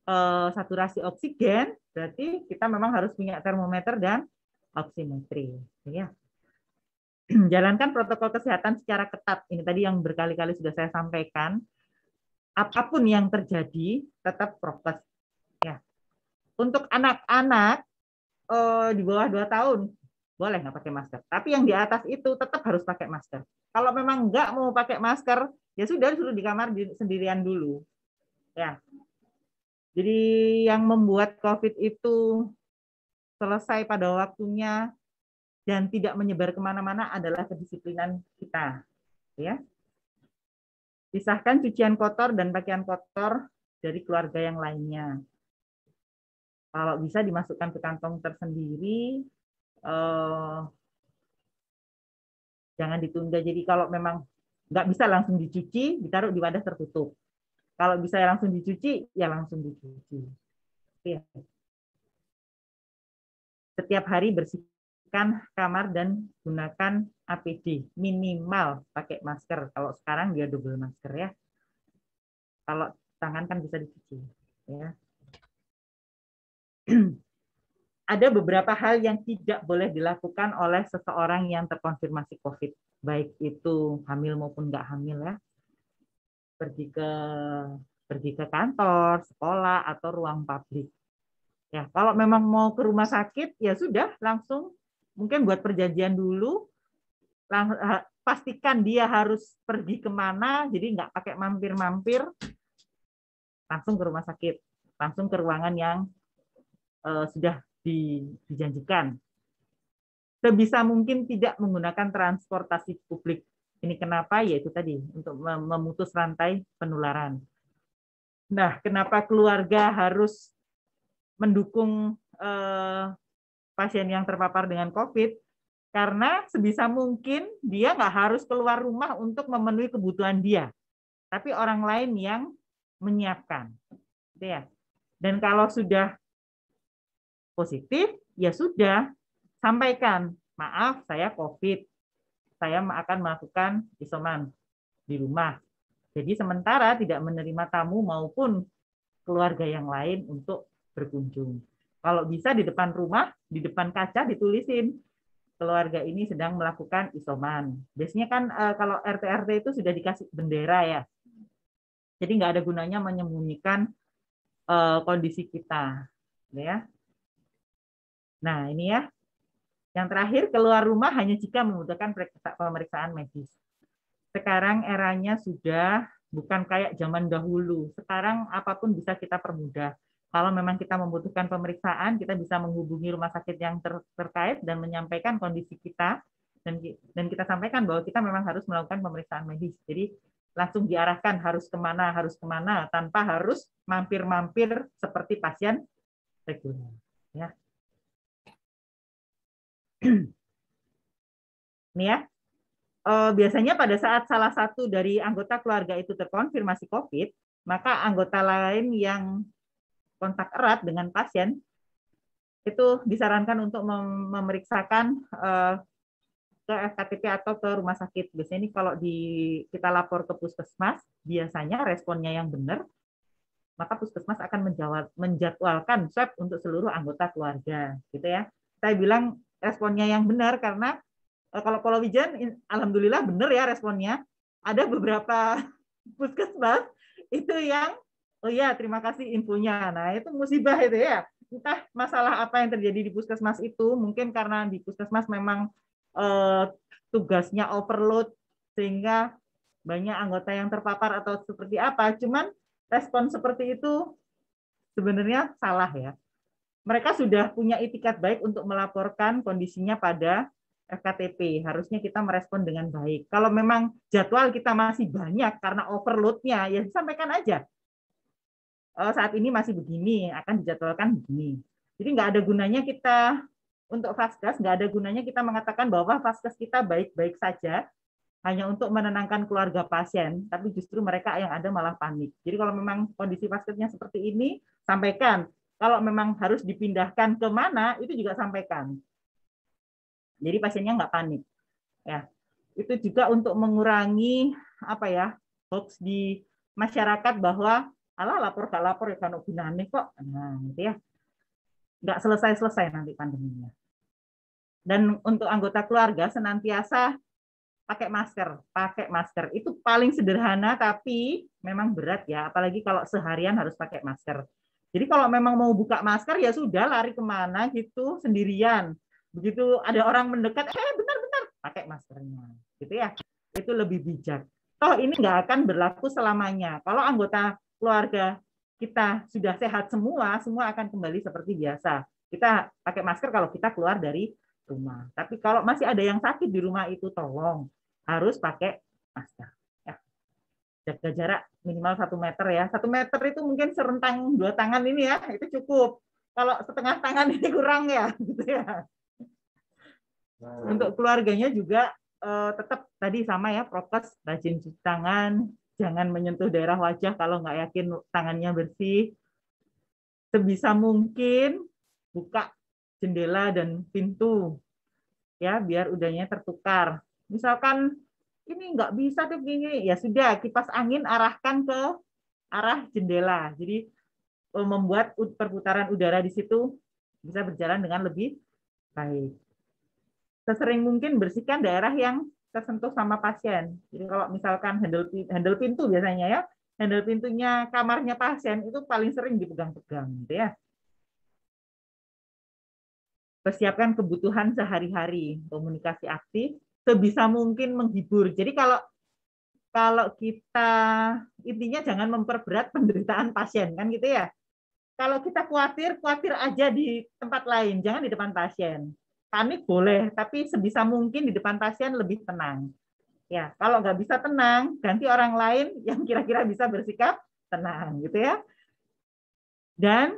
e, saturasi oksigen, berarti kita memang harus punya termometer dan oximetri. Ya. Jalankan protokol kesehatan secara ketat. Ini tadi yang berkali-kali sudah saya sampaikan. Apapun yang terjadi, tetap prokes. Ya. Untuk anak-anak e, di bawah 2 tahun, boleh nggak pakai masker. Tapi yang di atas itu tetap harus pakai masker. Kalau memang nggak mau pakai masker, ya sudah suruh di kamar sendirian dulu ya jadi yang membuat COVID itu selesai pada waktunya dan tidak menyebar kemana-mana adalah kedisiplinan kita ya pisahkan cucian kotor dan pakaian kotor dari keluarga yang lainnya kalau bisa dimasukkan ke kantong tersendiri eh, jangan ditunda jadi kalau memang Nggak bisa langsung dicuci, ditaruh di wadah tertutup. Kalau bisa langsung dicuci, ya langsung dicuci. Ya. Setiap hari bersihkan kamar dan gunakan APD. Minimal pakai masker. Kalau sekarang dia double masker ya. Kalau tangan kan bisa dicuci. Ya. Ada beberapa hal yang tidak boleh dilakukan oleh seseorang yang terkonfirmasi COVID baik itu hamil maupun nggak hamil ya pergi ke pergi ke kantor, sekolah atau ruang publik. Ya, kalau memang mau ke rumah sakit ya sudah langsung mungkin buat perjanjian dulu lang, eh, pastikan dia harus pergi kemana jadi nggak pakai mampir-mampir langsung ke rumah sakit langsung ke ruangan yang uh, sudah dijanjikan sebisa mungkin tidak menggunakan transportasi publik. Ini kenapa? Yaitu tadi untuk memutus rantai penularan. Nah, kenapa keluarga harus mendukung eh, pasien yang terpapar dengan COVID? Karena sebisa mungkin dia nggak harus keluar rumah untuk memenuhi kebutuhan dia, tapi orang lain yang menyiapkan, gitu ya. Dan kalau sudah positif, ya sudah sampaikan, maaf saya COVID, saya akan melakukan isoman di rumah. Jadi sementara tidak menerima tamu maupun keluarga yang lain untuk berkunjung. Kalau bisa di depan rumah, di depan kaca ditulisin keluarga ini sedang melakukan isoman. Biasanya kan eh, kalau RT-RT itu sudah dikasih bendera ya. Jadi nggak ada gunanya menyembunyikan eh, kondisi kita, gitu ya. Nah ini ya yang terakhir, keluar rumah hanya jika membutuhkan pemeriksaan medis. Sekarang eranya sudah bukan kayak zaman dahulu. Sekarang apapun bisa kita permudah. Kalau memang kita membutuhkan pemeriksaan, kita bisa menghubungi rumah sakit yang ter terkait dan menyampaikan kondisi kita dan dan kita sampaikan bahwa kita memang harus melakukan pemeriksaan medis. Jadi langsung diarahkan harus kemana, harus kemana, tanpa harus mampir-mampir seperti pasien reguler. Ya, ya. Eh, biasanya pada saat salah satu dari anggota keluarga itu terkonfirmasi COVID, maka anggota lain yang kontak erat dengan pasien itu disarankan untuk memeriksakan uh, ke FKTP atau ke rumah sakit. Biasanya ini kalau di kita lapor ke puskesmas, biasanya responnya yang benar, maka puskesmas akan menjadwalkan swab untuk seluruh anggota keluarga, gitu ya. Saya bilang responnya yang benar karena eh, kalau Wijen alhamdulillah benar ya responnya. Ada beberapa puskesmas itu yang oh ya terima kasih infonya. Nah, itu musibah itu ya. Entah masalah apa yang terjadi di puskesmas itu, mungkin karena di puskesmas memang uh, tugasnya overload sehingga banyak anggota yang terpapar atau seperti apa. Cuman respon seperti itu sebenarnya salah ya mereka sudah punya itikat baik untuk melaporkan kondisinya pada FKTP. Harusnya kita merespon dengan baik. Kalau memang jadwal kita masih banyak karena overloadnya, ya sampaikan aja. Oh, saat ini masih begini, akan dijadwalkan begini. Jadi nggak ada gunanya kita untuk vaskes, nggak ada gunanya kita mengatakan bahwa vaskes kita baik-baik saja, hanya untuk menenangkan keluarga pasien, tapi justru mereka yang ada malah panik. Jadi kalau memang kondisi vaskesnya seperti ini, sampaikan kalau memang harus dipindahkan kemana, itu juga sampaikan. Jadi pasiennya nggak panik. Ya, itu juga untuk mengurangi apa ya hoax di masyarakat bahwa ala lapor gak lapor ya kan gunane kok. Nah, gitu ya. Nggak selesai-selesai nanti pandeminya. Dan untuk anggota keluarga senantiasa pakai masker, pakai masker. Itu paling sederhana tapi memang berat ya, apalagi kalau seharian harus pakai masker. Jadi kalau memang mau buka masker ya sudah lari kemana gitu sendirian. Begitu ada orang mendekat, eh bentar-bentar pakai maskernya, gitu ya. Itu lebih bijak. Toh ini nggak akan berlaku selamanya. Kalau anggota keluarga kita sudah sehat semua, semua akan kembali seperti biasa. Kita pakai masker kalau kita keluar dari rumah. Tapi kalau masih ada yang sakit di rumah itu tolong harus pakai masker jaga jarak minimal satu meter ya. Satu meter itu mungkin serentang dua tangan ini ya, itu cukup. Kalau setengah tangan ini kurang ya, gitu ya. Nah. Untuk keluarganya juga eh, tetap tadi sama ya, prokes rajin cuci tangan, jangan menyentuh daerah wajah kalau nggak yakin tangannya bersih. Sebisa mungkin buka jendela dan pintu ya biar udaranya tertukar. Misalkan ini nggak bisa tuh gini ya sudah kipas angin arahkan ke arah jendela jadi eh, membuat perputaran udara di situ bisa berjalan dengan lebih baik sesering mungkin bersihkan daerah yang tersentuh sama pasien jadi kalau misalkan handle handle pintu biasanya ya handle pintunya kamarnya pasien itu paling sering dipegang-pegang gitu ya persiapkan kebutuhan sehari-hari komunikasi aktif sebisa mungkin menghibur. Jadi kalau kalau kita intinya jangan memperberat penderitaan pasien kan gitu ya. Kalau kita khawatir, khawatir aja di tempat lain, jangan di depan pasien. Panik boleh, tapi sebisa mungkin di depan pasien lebih tenang. Ya, kalau nggak bisa tenang, ganti orang lain yang kira-kira bisa bersikap tenang gitu ya. Dan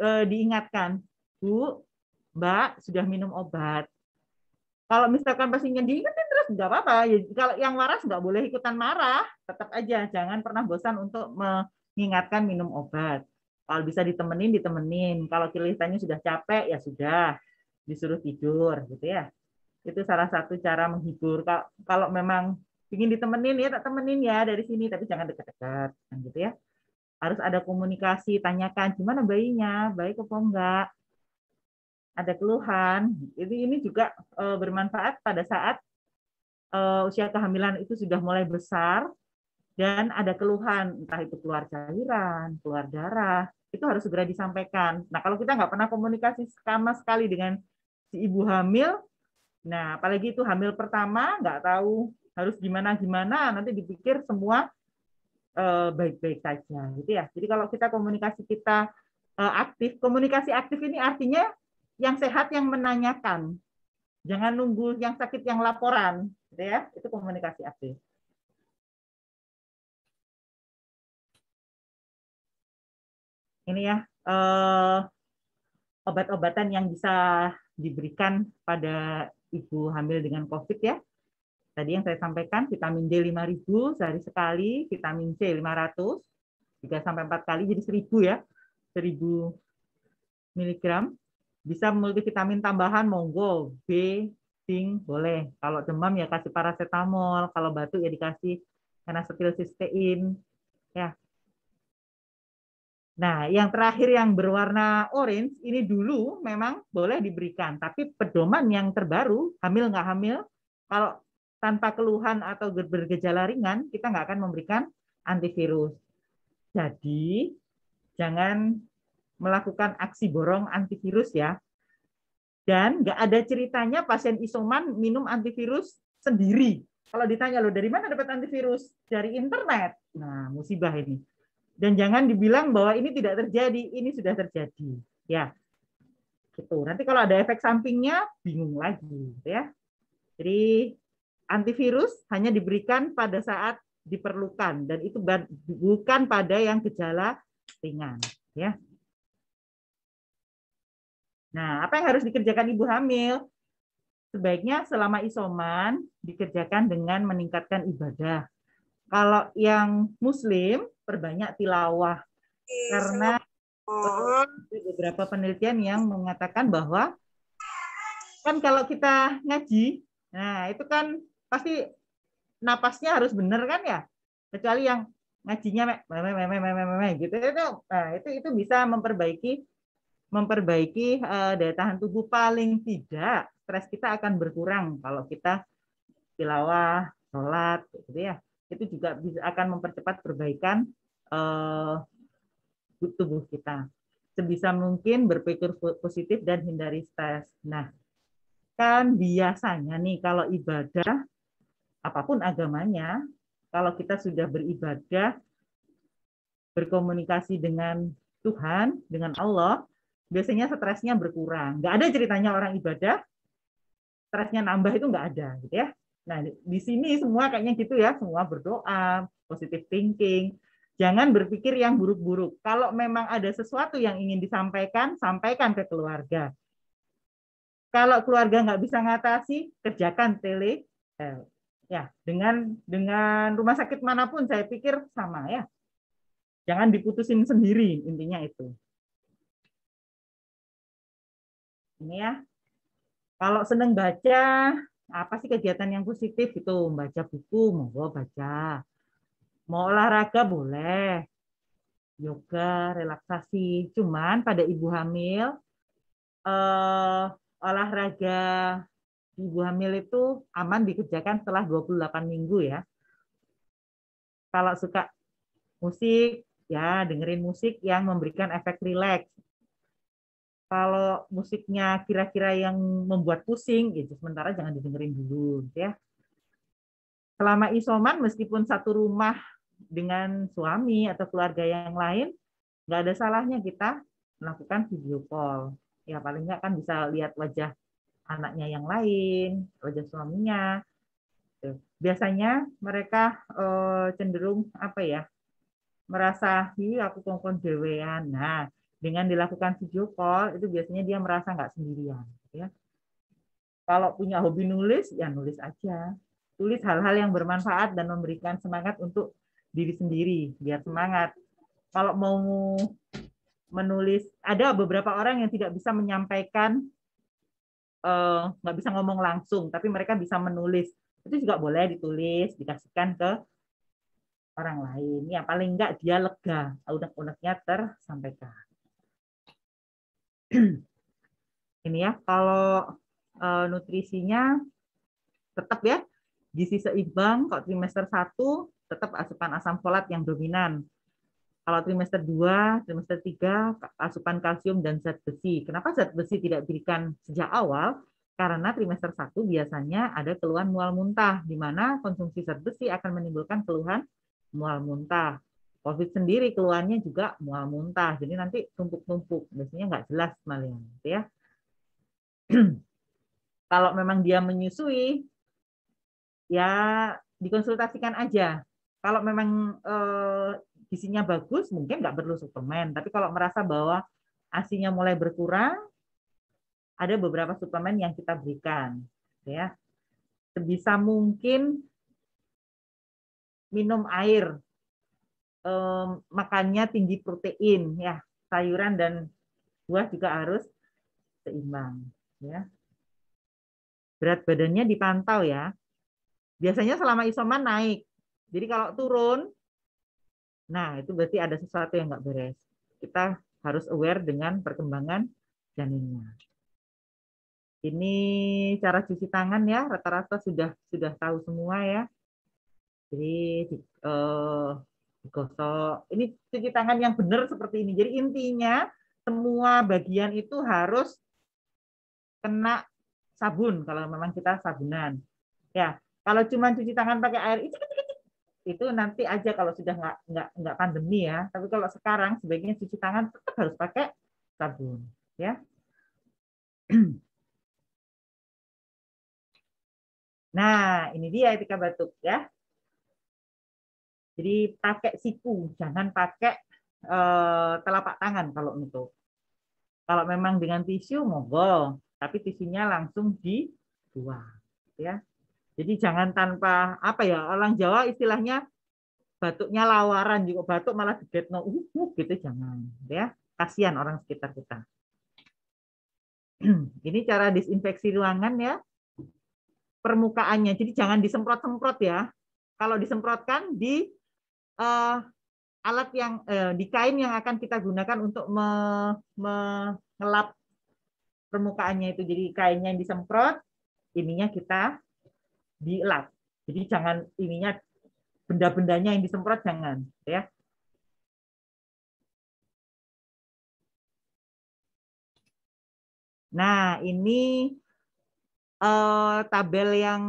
e, diingatkan, Bu, Mbak sudah minum obat kalau misalkan pasiennya diingetin kan terus nggak apa-apa. Ya, kalau yang waras nggak boleh ikutan marah, tetap aja jangan pernah bosan untuk mengingatkan minum obat. Kalau bisa ditemenin, ditemenin. Kalau kelihatannya sudah capek, ya sudah disuruh tidur, gitu ya. Itu salah satu cara menghibur. Kalau, kalau memang ingin ditemenin ya tak temenin ya dari sini, tapi jangan dekat-dekat, gitu ya harus ada komunikasi, tanyakan gimana bayinya, baik apa enggak, ada keluhan, jadi ini juga eh, bermanfaat pada saat eh, usia kehamilan itu sudah mulai besar dan ada keluhan, entah itu keluar cairan, keluar darah, itu harus segera disampaikan. Nah, kalau kita nggak pernah komunikasi sama sekali dengan si ibu hamil, nah apalagi itu hamil pertama, nggak tahu harus gimana gimana, nanti dipikir semua eh, baik-baik saja, gitu ya. Jadi kalau kita komunikasi kita aktif, komunikasi aktif ini artinya yang sehat yang menanyakan. Jangan nunggu yang sakit yang laporan, gitu ya. Itu komunikasi aktif. Ini ya eh, obat-obatan yang bisa diberikan pada ibu hamil dengan COVID ya tadi yang saya sampaikan vitamin D 5000 sehari sekali, vitamin C 500 3 sampai 4 kali jadi 1000 ya. 1000 miligram bisa multivitamin tambahan monggo, B, zinc boleh. Kalau demam ya kasih paracetamol, kalau batuk ya dikasih sistein Ya. Nah, yang terakhir yang berwarna orange ini dulu memang boleh diberikan, tapi pedoman yang terbaru hamil nggak hamil, kalau tanpa keluhan atau bergejala ringan kita nggak akan memberikan antivirus. Jadi jangan melakukan aksi borong antivirus ya. Dan nggak ada ceritanya pasien isoman minum antivirus sendiri. Kalau ditanya lo dari mana dapat antivirus? Dari internet. Nah, musibah ini. Dan jangan dibilang bahwa ini tidak terjadi, ini sudah terjadi. Ya. Gitu. Nanti kalau ada efek sampingnya bingung lagi, ya. Jadi antivirus hanya diberikan pada saat diperlukan dan itu bukan pada yang gejala ringan, ya. Nah, apa yang harus dikerjakan ibu hamil? Sebaiknya selama isoman dikerjakan dengan meningkatkan ibadah. Kalau yang muslim perbanyak tilawah karena beberapa penelitian yang mengatakan bahwa kan kalau kita ngaji, nah itu kan pasti napasnya harus benar kan ya, kecuali yang ngajinya meme meme meme meme gitu itu nah, itu itu bisa memperbaiki memperbaiki uh, daya tahan tubuh paling tidak stres kita akan berkurang kalau kita tilawah, sholat, gitu ya. Itu juga bisa akan mempercepat perbaikan uh, tubuh kita. Sebisa mungkin berpikir positif dan hindari stres. Nah, kan biasanya nih kalau ibadah apapun agamanya, kalau kita sudah beribadah berkomunikasi dengan Tuhan, dengan Allah, biasanya stresnya berkurang. Nggak ada ceritanya orang ibadah, stresnya nambah itu nggak ada, gitu ya. Nah, di sini semua kayaknya gitu ya, semua berdoa, positif thinking. Jangan berpikir yang buruk-buruk. Kalau memang ada sesuatu yang ingin disampaikan, sampaikan ke keluarga. Kalau keluarga nggak bisa ngatasi, kerjakan tele ya dengan dengan rumah sakit manapun saya pikir sama ya jangan diputusin sendiri intinya itu Ini ya. Kalau senang baca, apa sih kegiatan yang positif itu? Baca buku, monggo baca. Mau olahraga boleh. Yoga, relaksasi. Cuman pada ibu hamil eh olahraga ibu hamil itu aman dikerjakan setelah 28 minggu ya. Kalau suka musik, ya dengerin musik yang memberikan efek rileks kalau musiknya kira-kira yang membuat pusing gitu sementara jangan didengerin dulu gitu ya selama isoman meskipun satu rumah dengan suami atau keluarga yang lain nggak ada salahnya kita melakukan video call ya paling nggak kan bisa lihat wajah anaknya yang lain wajah suaminya biasanya mereka eh, cenderung apa ya merasa hi aku kongkong dewean nah dengan dilakukan video call itu biasanya dia merasa nggak sendirian. Gitu ya. Kalau punya hobi nulis, ya nulis aja. Tulis hal-hal yang bermanfaat dan memberikan semangat untuk diri sendiri, biar semangat. Kalau mau menulis, ada beberapa orang yang tidak bisa menyampaikan, eh, nggak bisa ngomong langsung, tapi mereka bisa menulis. Itu juga boleh ditulis, dikasihkan ke orang lain. Ya paling nggak dia lega, unek-uneknya tersampaikan. ini ya kalau e, nutrisinya tetap ya gizi seimbang kalau trimester satu tetap asupan asam folat yang dominan. Kalau trimester 2, trimester 3 asupan kalsium dan zat besi. Kenapa zat besi tidak diberikan sejak awal? Karena trimester 1 biasanya ada keluhan mual muntah di mana konsumsi zat besi akan menimbulkan keluhan mual muntah. COVID sendiri keluarnya juga mual muntah, jadi nanti tumpuk-tumpuk, biasanya nggak jelas malah gitu ya. Kalau memang dia menyusui, ya dikonsultasikan aja. Kalau memang eh, bagus, mungkin nggak perlu suplemen. Tapi kalau merasa bahwa asinya mulai berkurang, ada beberapa suplemen yang kita berikan, gitu ya. Sebisa mungkin minum air um, makannya tinggi protein ya sayuran dan buah juga harus seimbang ya berat badannya dipantau ya biasanya selama isoman naik jadi kalau turun nah itu berarti ada sesuatu yang nggak beres kita harus aware dengan perkembangan janinnya ini cara cuci tangan ya rata-rata sudah sudah tahu semua ya jadi eh, digosok. Ini cuci tangan yang benar seperti ini. Jadi intinya semua bagian itu harus kena sabun kalau memang kita sabunan. Ya, kalau cuma cuci tangan pakai air itu kan itu nanti aja kalau sudah nggak nggak nggak pandemi ya. Tapi kalau sekarang sebaiknya cuci tangan tetap harus pakai sabun, ya. Nah, ini dia etika batuk ya. Jadi pakai siku, jangan pakai eh, telapak tangan kalau nutup. Kalau memang dengan tisu monggo, tapi tisunya langsung dibuang, gitu ya. Jadi jangan tanpa apa ya orang Jawa istilahnya batuknya lawaran juga batuk malah no uh, uh gitu jangan gitu ya kasihan orang sekitar kita ini cara disinfeksi ruangan ya permukaannya jadi jangan disemprot semprot ya kalau disemprotkan di uh, alat yang uh, di kain yang akan kita gunakan untuk me, mengelap permukaannya itu. Jadi kainnya yang disemprot, ininya kita dielap. Jadi jangan ininya benda-bendanya yang disemprot jangan, ya. Nah, ini uh, tabel yang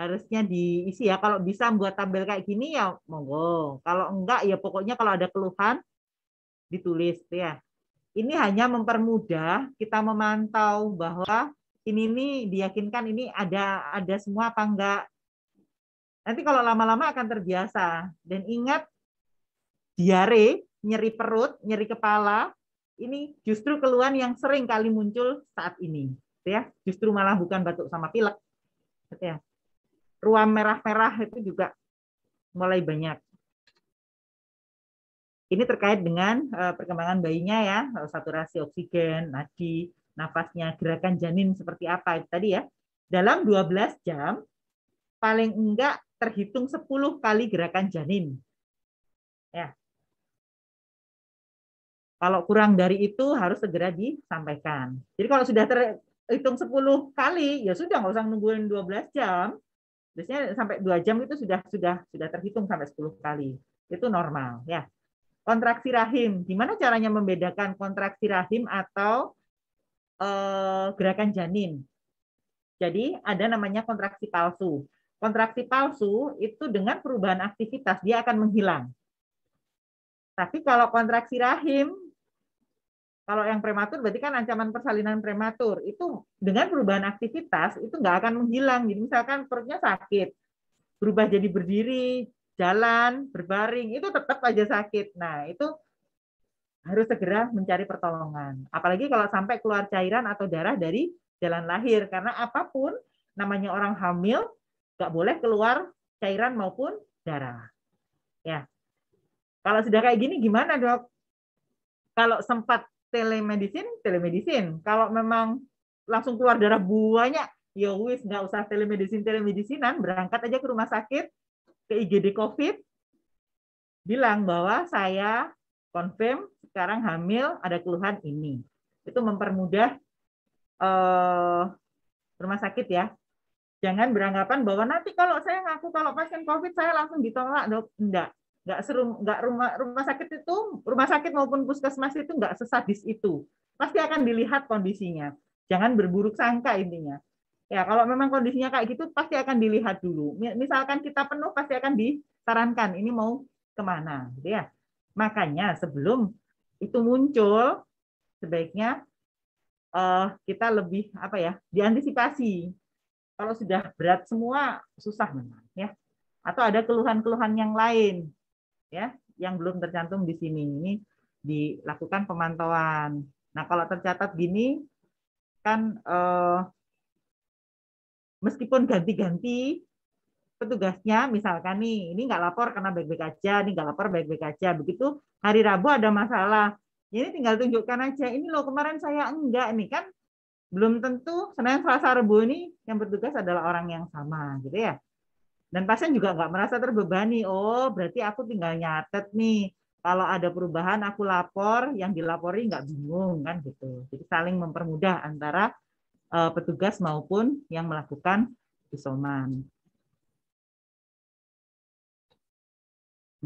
harusnya diisi ya. Kalau bisa buat tabel kayak gini ya monggo. Kalau enggak ya pokoknya kalau ada keluhan ditulis ya. Ini hanya mempermudah kita memantau bahwa ini nih diyakinkan ini ada ada semua apa enggak. Nanti kalau lama-lama akan terbiasa. Dan ingat diare, nyeri perut, nyeri kepala, ini justru keluhan yang sering kali muncul saat ini. Gitu ya, justru malah bukan batuk sama pilek. Gitu ya ruam merah-merah itu juga mulai banyak. Ini terkait dengan eh, perkembangan bayinya ya, eh, saturasi oksigen, nadi, nafasnya, gerakan janin seperti apa itu tadi ya. Dalam 12 jam paling enggak terhitung 10 kali gerakan janin. Ya. Kalau kurang dari itu harus segera disampaikan. Jadi kalau sudah terhitung 10 kali, ya sudah nggak usah nungguin 12 jam, Biasanya sampai dua jam itu sudah sudah sudah terhitung sampai 10 kali. Itu normal ya. Kontraksi rahim, gimana caranya membedakan kontraksi rahim atau eh, gerakan janin? Jadi ada namanya kontraksi palsu. Kontraksi palsu itu dengan perubahan aktivitas dia akan menghilang. Tapi kalau kontraksi rahim kalau yang prematur berarti kan ancaman persalinan prematur itu dengan perubahan aktivitas itu nggak akan menghilang. Jadi misalkan perutnya sakit, berubah jadi berdiri, jalan, berbaring, itu tetap aja sakit. Nah, itu harus segera mencari pertolongan. Apalagi kalau sampai keluar cairan atau darah dari jalan lahir. Karena apapun namanya orang hamil, nggak boleh keluar cairan maupun darah. Ya, kalau sudah kayak gini gimana dok? Kalau sempat telemedicine, telemedicine. Kalau memang langsung keluar darah banyak, ya wis nggak usah telemedicine telemedicinean berangkat aja ke rumah sakit ke IGD COVID, bilang bahwa saya confirm sekarang hamil ada keluhan ini. Itu mempermudah eh, rumah sakit ya. Jangan beranggapan bahwa nanti kalau saya ngaku kalau pasien COVID saya langsung ditolak dok. Enggak nggak serum nggak rumah rumah sakit itu rumah sakit maupun puskesmas itu nggak sesadis itu pasti akan dilihat kondisinya jangan berburuk sangka intinya ya kalau memang kondisinya kayak gitu pasti akan dilihat dulu misalkan kita penuh pasti akan disarankan ini mau kemana gitu ya makanya sebelum itu muncul sebaiknya uh, kita lebih apa ya diantisipasi kalau sudah berat semua susah memang ya atau ada keluhan-keluhan yang lain ya yang belum tercantum di sini ini dilakukan pemantauan. Nah kalau tercatat gini kan eh, meskipun ganti-ganti petugasnya misalkan nih ini nggak lapor karena baik-baik aja, ini nggak lapor baik-baik aja, begitu hari Rabu ada masalah, ya ini tinggal tunjukkan aja ini loh kemarin saya enggak nih kan belum tentu Senin Selasa Rabu ini yang bertugas adalah orang yang sama gitu ya. Dan pasien juga nggak merasa terbebani. Oh, berarti aku tinggal nyatet nih. Kalau ada perubahan aku lapor, yang dilapori nggak bingung kan gitu. Jadi saling mempermudah antara uh, petugas maupun yang melakukan isoman.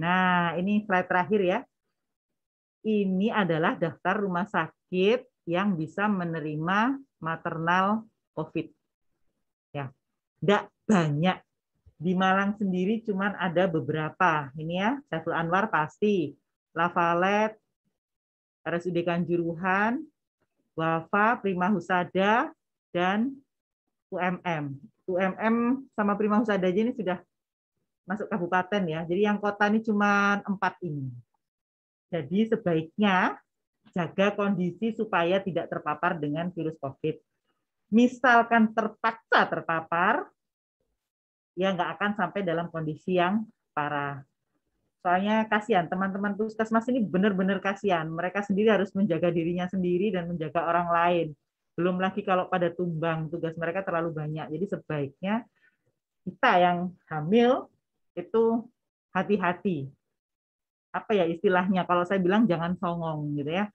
Nah, ini slide terakhir ya. Ini adalah daftar rumah sakit yang bisa menerima maternal COVID. Ya, tidak banyak di Malang sendiri cuman ada beberapa. Ini ya, Saiful Anwar pasti, Lavalet, RSUD Kanjuruhan, Wafa, Prima Husada, dan UMM. UMM sama Prima Husada aja ini sudah masuk kabupaten ya. Jadi yang kota ini cuma empat ini. Jadi sebaiknya jaga kondisi supaya tidak terpapar dengan virus COVID. Misalkan terpaksa terpapar, ya nggak akan sampai dalam kondisi yang parah. Soalnya kasihan, teman-teman puskesmas ini benar-benar kasihan. Mereka sendiri harus menjaga dirinya sendiri dan menjaga orang lain. Belum lagi kalau pada tumbang, tugas mereka terlalu banyak. Jadi sebaiknya kita yang hamil itu hati-hati. Apa ya istilahnya? Kalau saya bilang jangan songong gitu ya.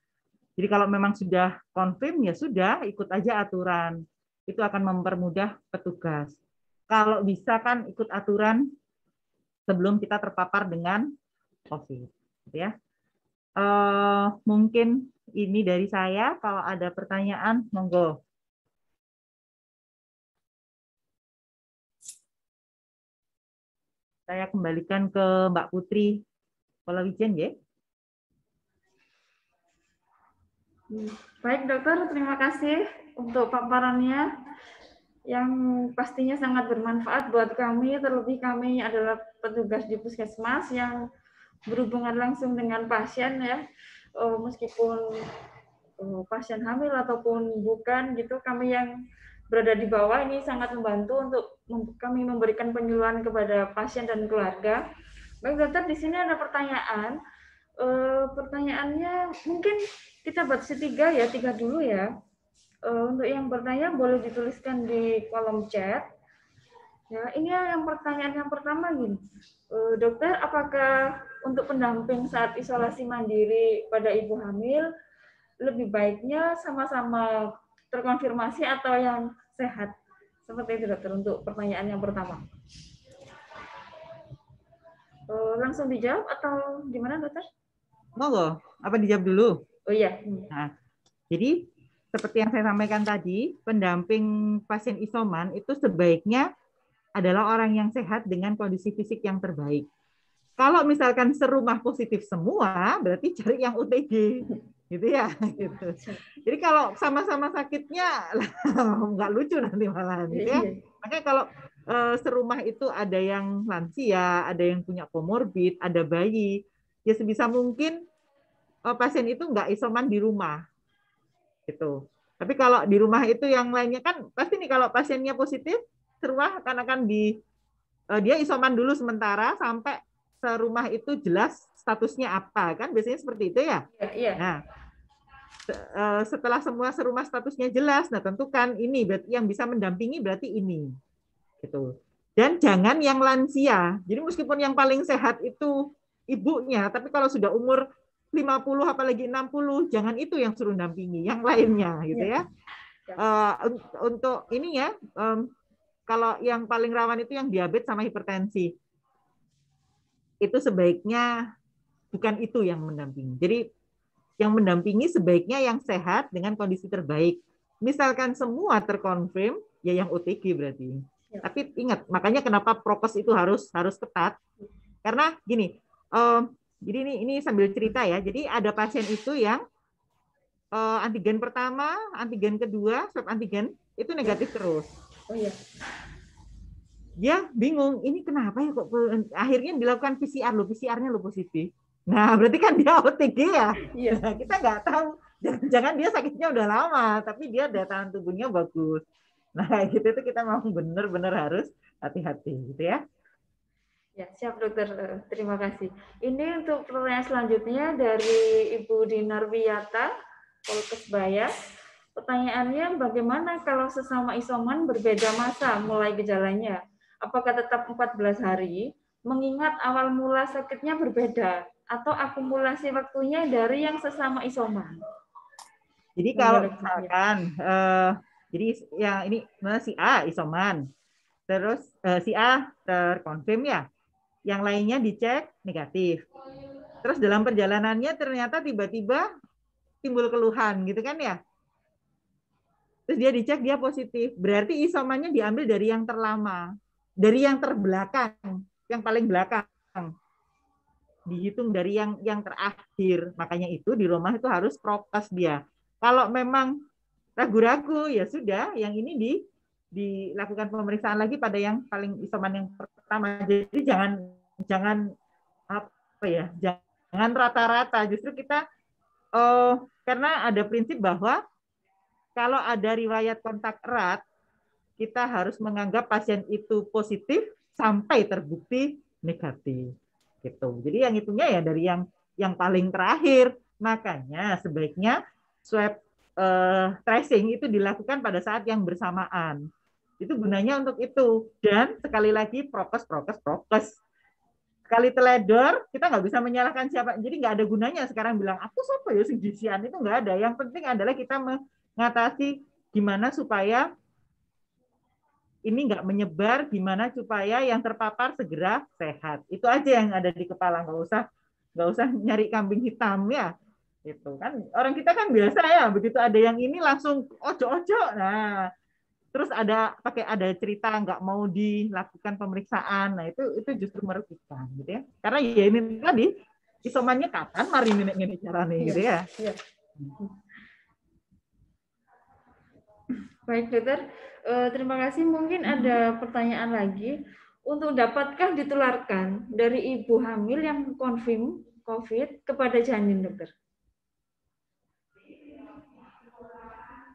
Jadi kalau memang sudah konfirm ya sudah ikut aja aturan. Itu akan mempermudah petugas kalau bisa kan ikut aturan sebelum kita terpapar dengan COVID, gitu ya. Uh, mungkin ini dari saya. Kalau ada pertanyaan, monggo. Saya kembalikan ke Mbak Putri Polawijen, ya. Baik dokter, terima kasih untuk paparannya yang pastinya sangat bermanfaat buat kami, terlebih kami adalah petugas di puskesmas yang berhubungan langsung dengan pasien ya, eh, meskipun eh, pasien hamil ataupun bukan gitu, kami yang berada di bawah ini sangat membantu untuk kami memberikan penyuluhan kepada pasien dan keluarga. Baik dokter, di sini ada pertanyaan. E, pertanyaannya mungkin kita buat C3 ya, tiga dulu ya. Eh, untuk yang bertanya boleh dituliskan di kolom chat. Ya, ini yang pertanyaan yang pertama gini. Eh, dokter, apakah untuk pendamping saat isolasi mandiri pada ibu hamil lebih baiknya sama-sama terkonfirmasi atau yang sehat? Seperti itu dokter untuk pertanyaan yang pertama. Eh, langsung dijawab atau gimana dokter? Mau apa dijawab dulu? Oh iya. Nah, jadi seperti yang saya sampaikan tadi, pendamping pasien isoman itu sebaiknya adalah orang yang sehat dengan kondisi fisik yang terbaik. Kalau misalkan serumah positif semua, berarti cari yang UTG, gitu ya. Gitu. Jadi kalau sama-sama sakitnya nggak lucu nanti malah, gitu ya. Iya. Makanya kalau eh, serumah itu ada yang lansia, ada yang punya komorbid, ada bayi, ya sebisa mungkin eh, pasien itu nggak isoman di rumah, gitu. Tapi kalau di rumah itu yang lainnya kan pasti nih kalau pasiennya positif, serumah akan akan di uh, dia isoman dulu sementara sampai serumah itu jelas statusnya apa kan biasanya seperti itu ya. Iya. iya. Nah eh, setelah semua serumah statusnya jelas, nah tentukan ini berarti yang bisa mendampingi berarti ini, gitu. Dan jangan yang lansia. Jadi meskipun yang paling sehat itu ibunya, tapi kalau sudah umur 50 apalagi 60 jangan itu yang suruh dampingi yang lainnya gitu iya. ya, ya. Uh, untuk ini ya um, kalau yang paling rawan itu yang diabetes sama hipertensi itu sebaiknya bukan itu yang mendampingi jadi yang mendampingi sebaiknya yang sehat dengan kondisi terbaik misalkan semua terkonfirm ya yang OTG berarti ya. tapi ingat makanya kenapa prokes itu harus harus ketat ya. karena gini um, jadi ini ini sambil cerita ya. Jadi ada pasien itu yang uh, antigen pertama, antigen kedua, swab antigen itu negatif terus. Oh iya. Ya bingung, ini kenapa ya kok akhirnya dilakukan PCR lo, PCR-nya lo positif. Nah, berarti kan dia OTG ya. Iya. Nah, kita nggak tahu. Jangan-jangan dia sakitnya udah lama, tapi dia daya tahan tubuhnya bagus. Nah, gitu itu kita mau bener-bener harus hati-hati gitu ya. Ya, siap dokter. Terima kasih. Ini untuk pertanyaan selanjutnya dari Ibu Dinar Wiyata, Bayas. Pertanyaannya bagaimana kalau sesama isoman berbeda masa mulai gejalanya? Apakah tetap 14 hari? Mengingat awal mula sakitnya berbeda atau akumulasi waktunya dari yang sesama isoman? Jadi kalau misalkan, uh, jadi yang ini si A isoman, terus uh, si A terkonfirm ya, yang lainnya dicek negatif. Terus dalam perjalanannya ternyata tiba-tiba timbul keluhan gitu kan ya. Terus dia dicek dia positif. Berarti isomannya diambil dari yang terlama, dari yang terbelakang, yang paling belakang. Dihitung dari yang yang terakhir. Makanya itu di rumah itu harus prokes dia. Kalau memang ragu-ragu ya sudah, yang ini di dilakukan pemeriksaan lagi pada yang paling isoman yang pertama. Jadi jangan jangan apa ya, jangan rata-rata. Justru kita oh, karena ada prinsip bahwa kalau ada riwayat kontak erat, kita harus menganggap pasien itu positif sampai terbukti negatif. Gitu. Jadi yang itunya ya dari yang yang paling terakhir. Makanya sebaiknya swab uh, tracing itu dilakukan pada saat yang bersamaan itu gunanya untuk itu. Dan sekali lagi prokes, prokes, prokes. Sekali teledor, kita nggak bisa menyalahkan siapa. Jadi nggak ada gunanya sekarang bilang, aku siapa ya sejisian itu nggak ada. Yang penting adalah kita mengatasi gimana supaya ini nggak menyebar, gimana supaya yang terpapar segera sehat. Itu aja yang ada di kepala, nggak usah nggak usah nyari kambing hitam ya. Itu kan orang kita kan biasa ya, begitu ada yang ini langsung ojo-ojo. Nah, terus ada pakai ada cerita nggak mau dilakukan pemeriksaan nah itu itu justru merugikan gitu ya karena ya ini tadi isomannya kapan mari nenek ini cara nih, gitu ya iya. baik dokter eh, terima kasih mungkin ada pertanyaan lagi untuk dapatkah ditularkan dari ibu hamil yang konfirm COVID kepada janin dokter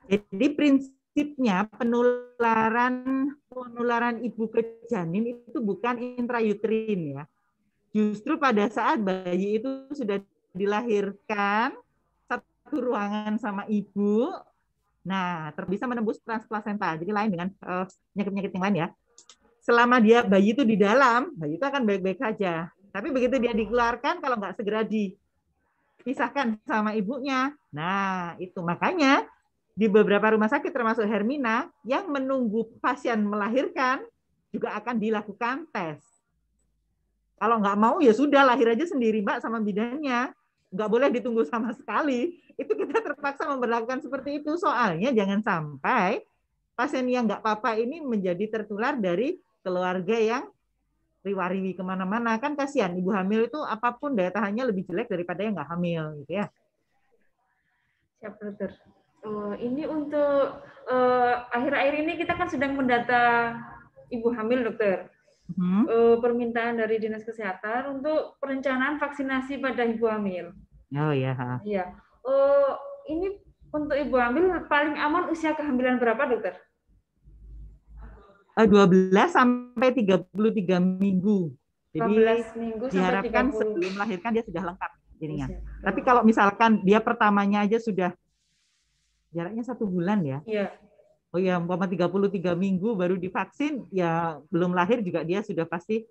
jadi prinsip tipnya penularan penularan ibu ke janin itu bukan intrauterin ya. Justru pada saat bayi itu sudah dilahirkan satu ruangan sama ibu. Nah, terbisa menembus transplasenta. Jadi lain dengan eh, penyakit-penyakit uh, yang lain ya. Selama dia bayi itu di dalam, bayi itu akan baik-baik saja. Tapi begitu dia dikeluarkan, kalau nggak segera dipisahkan sama ibunya, nah itu makanya di beberapa rumah sakit termasuk Hermina yang menunggu pasien melahirkan juga akan dilakukan tes. Kalau nggak mau ya sudah lahir aja sendiri mbak sama bidannya, nggak boleh ditunggu sama sekali. Itu kita terpaksa memperlakukan seperti itu soalnya jangan sampai pasien yang nggak apa-apa ini menjadi tertular dari keluarga yang riwariwi kemana-mana kan kasihan ibu hamil itu apapun daya tahannya lebih jelek daripada yang nggak hamil gitu ya. Siap dokter. Uh, ini untuk eh, akhir-akhir uh, ini kita kan sedang mendata ibu hamil, dokter. Hmm. Uh, permintaan dari dinas kesehatan untuk perencanaan vaksinasi pada ibu hamil. Oh iya. Iya. Uh, ini untuk ibu hamil paling aman usia kehamilan berapa, dokter? 12 sampai 33 minggu. Jadi 12 minggu diharapkan sampai sebelum melahirkan dia sudah lengkap jadinya. Tapi kalau misalkan dia pertamanya aja sudah jaraknya satu bulan ya. Iya. Oh ya, umpama 33 minggu baru divaksin, ya belum lahir juga dia sudah pasti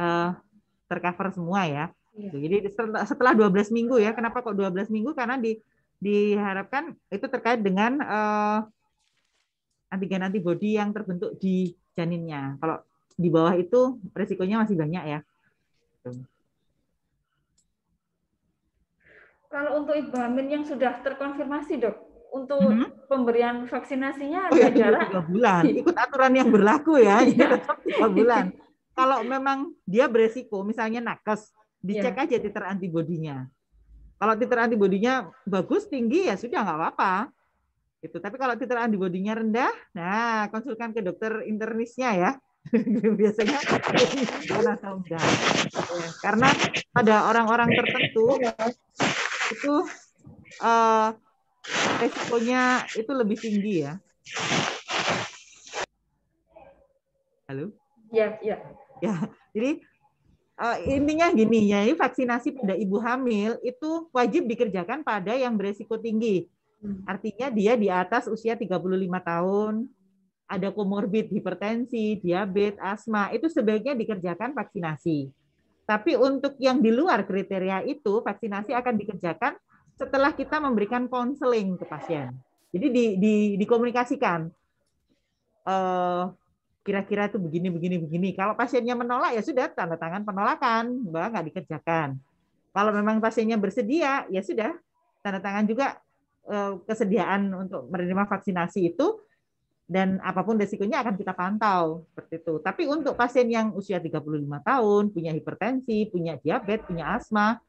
uh, tercover semua ya. Iya. Jadi setelah 12 minggu ya, kenapa kok 12 minggu? Karena di, diharapkan itu terkait dengan uh, antigen antibody yang terbentuk di janinnya. Kalau di bawah itu resikonya masih banyak ya. Kalau untuk ibu hamil yang sudah terkonfirmasi dok, untuk hmm? pemberian vaksinasinya oh, ya, jarak tiga bulan ikut iya. aturan yang berlaku ya, iya. Iya, tiga bulan kalau memang dia beresiko misalnya nakes dicek yeah. aja titer antibodinya kalau titer antibodinya bagus tinggi ya sudah nggak apa-apa itu tapi kalau titer antibodinya rendah nah konsulkan ke dokter internisnya ya biasanya atau enggak karena pada orang-orang tertentu itu uh, resikonya itu lebih tinggi ya. Halo? Ya, ya. Ya, jadi uh, intinya gini ya, ini vaksinasi pada ibu hamil itu wajib dikerjakan pada yang beresiko tinggi. Hmm. Artinya dia di atas usia 35 tahun, ada komorbid hipertensi, diabetes, asma, itu sebaiknya dikerjakan vaksinasi. Tapi untuk yang di luar kriteria itu, vaksinasi akan dikerjakan setelah kita memberikan konseling ke pasien. Jadi di, di, dikomunikasikan. kira eh, kira-kira itu begini, begini, begini. Kalau pasiennya menolak, ya sudah, tanda tangan penolakan. Mbak, nggak dikerjakan. Kalau memang pasiennya bersedia, ya sudah, tanda tangan juga uh, kesediaan untuk menerima vaksinasi itu, dan apapun resikonya akan kita pantau seperti itu. Tapi untuk pasien yang usia 35 tahun, punya hipertensi, punya diabetes, punya asma,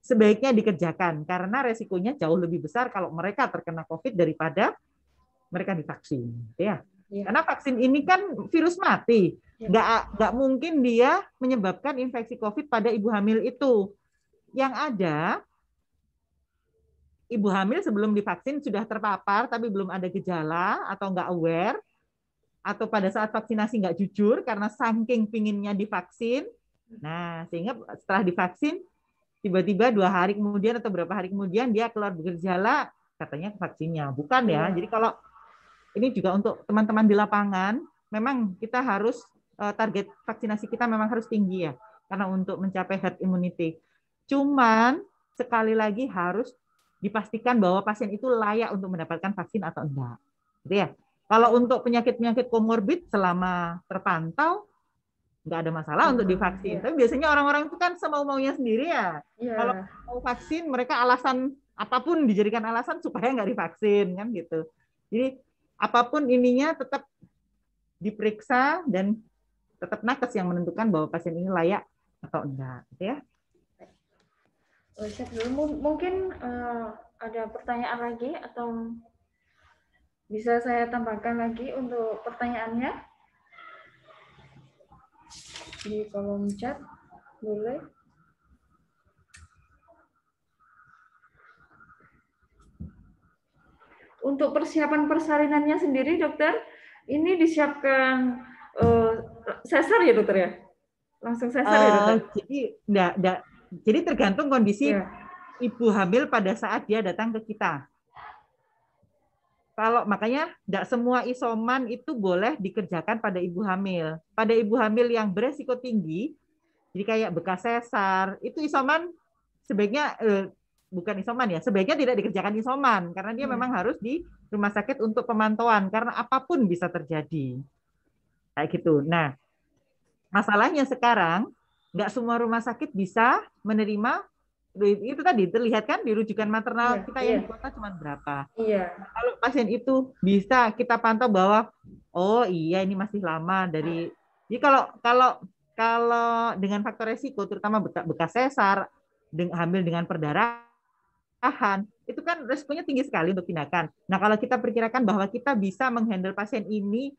sebaiknya dikerjakan karena resikonya jauh lebih besar kalau mereka terkena COVID daripada mereka divaksin, gitu ya. ya. Karena vaksin ini kan virus mati, iya. nggak nggak mungkin dia menyebabkan infeksi COVID pada ibu hamil itu. Yang ada ibu hamil sebelum divaksin sudah terpapar tapi belum ada gejala atau nggak aware atau pada saat vaksinasi nggak jujur karena saking pinginnya divaksin. Nah, sehingga setelah divaksin tiba-tiba dua hari kemudian atau berapa hari kemudian dia keluar bergejala katanya vaksinnya bukan ya iya. jadi kalau ini juga untuk teman-teman di lapangan memang kita harus eh, target vaksinasi kita memang harus tinggi ya karena untuk mencapai herd immunity cuman sekali lagi harus dipastikan bahwa pasien itu layak untuk mendapatkan vaksin atau enggak gitu ya kalau untuk penyakit-penyakit komorbid selama terpantau nggak ada masalah untuk iya, divaksin. Yeah. Tapi biasanya orang-orang itu kan semau maunya sendiri ya. Yeah. Kalau mau vaksin mereka alasan apapun dijadikan alasan supaya nggak divaksin kan gitu. Jadi apapun ininya tetap diperiksa dan tetap nakes yang menentukan bahwa pasien ini layak atau enggak, gitu ya. mungkin uh, ada pertanyaan lagi atau bisa saya tambahkan lagi untuk pertanyaannya? di kolom chat boleh Untuk persiapan persalinannya sendiri, dokter, ini disiapkan uh, ya, dokter ya? Langsung sesar uh, ya, eh, dokter? Jadi, enggak, enggak. jadi tergantung kondisi yeah. ibu hamil pada saat dia datang ke kita kalau makanya tidak semua isoman itu boleh dikerjakan pada ibu hamil. Pada ibu hamil yang beresiko tinggi, jadi kayak bekas sesar, itu isoman sebaiknya eh, bukan isoman ya, sebaiknya tidak dikerjakan isoman karena dia hmm. memang harus di rumah sakit untuk pemantauan karena apapun bisa terjadi. Kayak gitu. Nah, masalahnya sekarang nggak semua rumah sakit bisa menerima itu tadi terlihat kan di rujukan maternal yeah, kita yang yeah. di kota cuma berapa. Iya. Yeah. kalau pasien itu bisa kita pantau bahwa oh iya ini masih lama dari jadi kalau kalau kalau dengan faktor resiko terutama bekas, bekas sesar dengan hamil dengan perdarahan itu kan resikonya tinggi sekali untuk tindakan. Nah, kalau kita perkirakan bahwa kita bisa menghandle pasien ini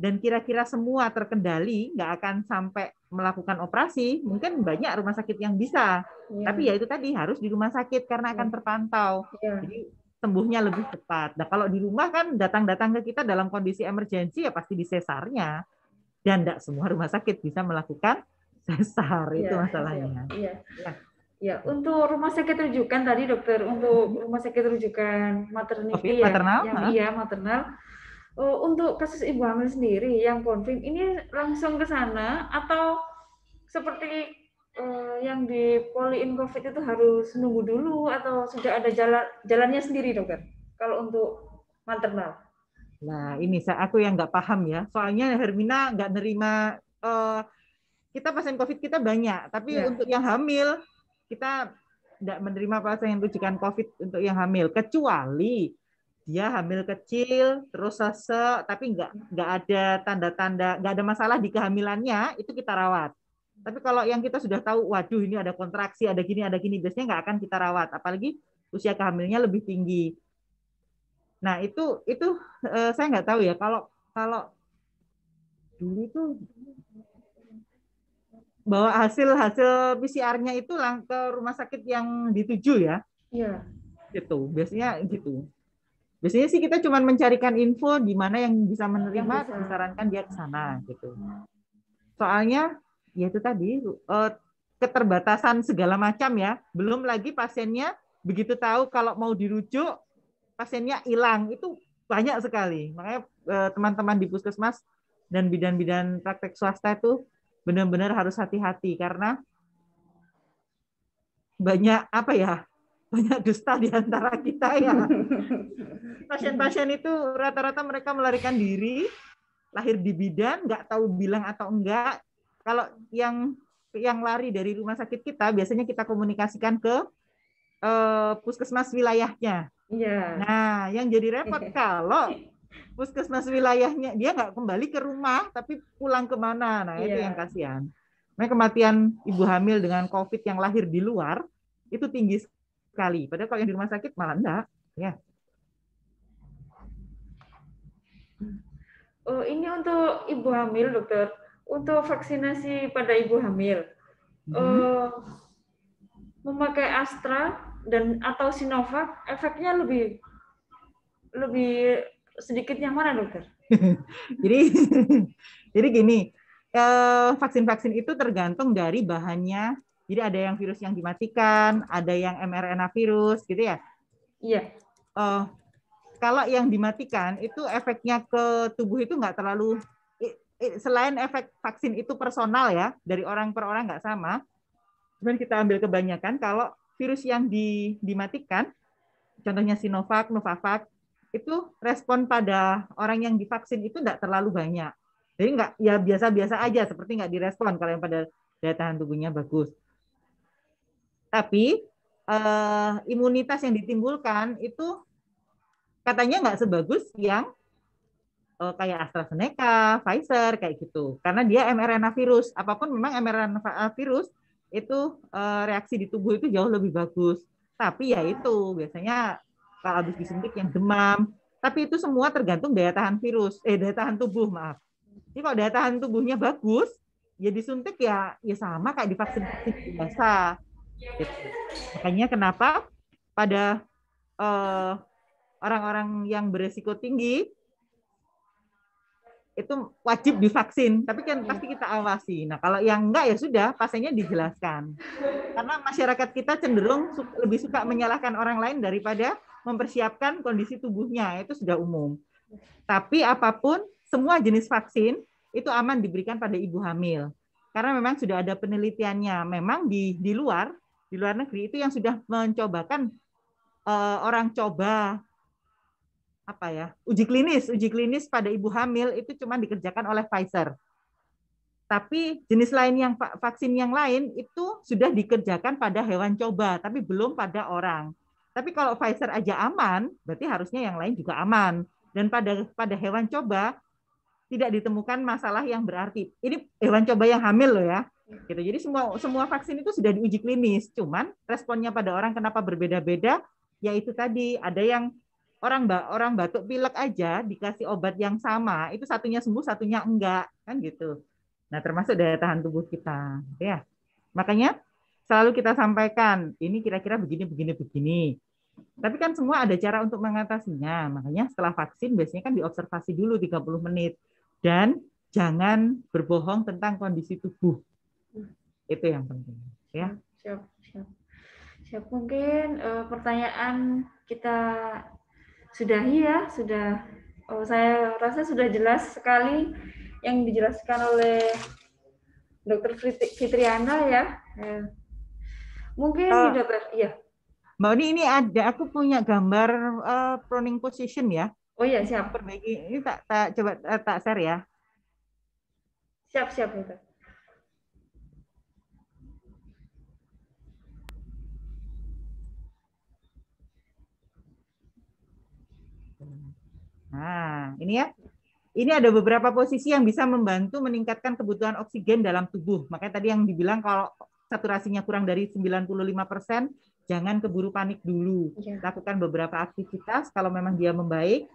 dan kira-kira semua terkendali, nggak akan sampai melakukan operasi, mungkin banyak rumah sakit yang bisa. Ya. Tapi ya itu tadi harus di rumah sakit karena iya. akan terpantau. Ya. Jadi sembuhnya lebih cepat. Nah, kalau di rumah kan datang-datang ke kita dalam kondisi emergensi ya pasti di sesarnya Dan tidak semua rumah sakit bisa melakukan sesar ya, itu iya, masalahnya. Iya. Ya. ya, untuk rumah sakit rujukan tadi dokter untuk rumah sakit rujukan maternity okay, ya, maternal, yang, iya maternal uh, untuk kasus ibu hamil sendiri yang konfirm ini langsung ke sana atau seperti uh, yang di poliin covid itu harus nunggu dulu atau sudah ada jalan jalannya sendiri dokter kalau untuk maternal nah ini saya aku yang nggak paham ya soalnya Hermina nggak nerima uh, kita pasien covid kita banyak tapi ya. untuk yang hamil kita tidak menerima pasien rujukan covid untuk yang hamil kecuali dia hamil kecil terus sesek tapi nggak nggak ada tanda-tanda nggak ada masalah di kehamilannya itu kita rawat tapi kalau yang kita sudah tahu waduh ini ada kontraksi ada gini ada gini biasanya nggak akan kita rawat apalagi usia kehamilannya lebih tinggi nah itu itu eh, saya nggak tahu ya kalau kalau dulu itu bawa hasil hasil PCR-nya itu lang ke rumah sakit yang dituju ya, ya. gitu biasanya gitu Biasanya sih kita cuma mencarikan info di mana yang bisa menerima, yang bisa. disarankan dia ke sana gitu. Soalnya ya itu tadi eh, keterbatasan segala macam ya. Belum lagi pasiennya begitu tahu kalau mau dirujuk pasiennya hilang itu banyak sekali. Makanya eh, teman-teman di puskesmas dan bidan-bidan praktek swasta itu benar-benar harus hati-hati karena banyak apa ya banyak dusta di antara kita ya. Pasien-pasien itu rata-rata mereka melarikan diri, lahir di bidan, nggak tahu bilang atau enggak. Kalau yang yang lari dari rumah sakit kita, biasanya kita komunikasikan ke uh, puskesmas wilayahnya. Iya. Nah, yang jadi repot kalau puskesmas wilayahnya dia nggak kembali ke rumah, tapi pulang kemana? Nah, yeah. itu iya. yang kasihan. Nah, kematian ibu hamil dengan COVID yang lahir di luar itu tinggi sekali. Padahal kalau yang di rumah sakit malah enggak, ya. Oh, ini untuk ibu hamil, dokter. Untuk vaksinasi pada ibu hamil, hmm. uh, memakai Astra dan atau Sinovac, efeknya lebih lebih sedikit yang mana, dokter? jadi, jadi gini, eh, vaksin-vaksin itu tergantung dari bahannya jadi ada yang virus yang dimatikan, ada yang mRNA virus gitu ya. Iya. Uh, kalau yang dimatikan itu efeknya ke tubuh itu nggak terlalu selain efek vaksin itu personal ya dari orang per orang nggak sama. Cuman kita ambil kebanyakan kalau virus yang di, dimatikan, contohnya Sinovac, Novavax, itu respon pada orang yang divaksin itu nggak terlalu banyak. Jadi nggak ya biasa-biasa aja, seperti nggak direspon kalau yang pada daya tahan tubuhnya bagus. Tapi uh, imunitas yang ditimbulkan itu katanya nggak sebagus yang uh, kayak AstraZeneca, Pfizer kayak gitu. Karena dia mRNA virus. Apapun memang mRNA virus itu uh, reaksi di tubuh itu jauh lebih bagus. Tapi ya itu biasanya kalau habis disuntik yang demam. Tapi itu semua tergantung daya tahan virus, eh daya tahan tubuh maaf. Jadi kalau daya tahan tubuhnya bagus, ya disuntik ya ya sama kayak divaksin biasa Makanya kenapa pada eh, orang-orang uh, yang beresiko tinggi itu wajib divaksin, tapi kan pasti kita awasi. Nah, kalau yang enggak ya sudah, pasiennya dijelaskan. Karena masyarakat kita cenderung lebih suka menyalahkan orang lain daripada mempersiapkan kondisi tubuhnya, itu sudah umum. Tapi apapun, semua jenis vaksin itu aman diberikan pada ibu hamil. Karena memang sudah ada penelitiannya, memang di di luar di luar negeri itu yang sudah mencobakan uh, orang coba apa ya uji klinis uji klinis pada ibu hamil itu cuma dikerjakan oleh Pfizer tapi jenis lain yang vaksin yang lain itu sudah dikerjakan pada hewan coba tapi belum pada orang tapi kalau Pfizer aja aman berarti harusnya yang lain juga aman dan pada pada hewan coba tidak ditemukan masalah yang berarti ini hewan coba yang hamil loh ya gitu. Jadi semua semua vaksin itu sudah diuji klinis, cuman responnya pada orang kenapa berbeda-beda? Yaitu tadi ada yang orang orang batuk pilek aja dikasih obat yang sama, itu satunya sembuh, satunya enggak, kan gitu. Nah, termasuk daya tahan tubuh kita, gitu ya. Makanya selalu kita sampaikan, ini kira-kira begini begini begini. Tapi kan semua ada cara untuk mengatasinya. Makanya setelah vaksin biasanya kan diobservasi dulu 30 menit dan jangan berbohong tentang kondisi tubuh itu yang penting, ya. Siap, siap. Siap. Mungkin uh, pertanyaan kita sudah ya, sudah oh, saya rasa sudah jelas sekali yang dijelaskan oleh Dokter Fitriana ya. ya. mungkin uh, eh, dapat ya. Mbak ini ini ada aku punya gambar uh, proning position ya. Oh ya siap. Perbaiki ini tak tak coba tak share ya. Siap siap dokter. Nah, ini ya. Ini ada beberapa posisi yang bisa membantu meningkatkan kebutuhan oksigen dalam tubuh. Makanya tadi yang dibilang kalau saturasinya kurang dari 95%, jangan keburu panik dulu. Ya. Lakukan beberapa aktivitas, kalau memang dia membaik,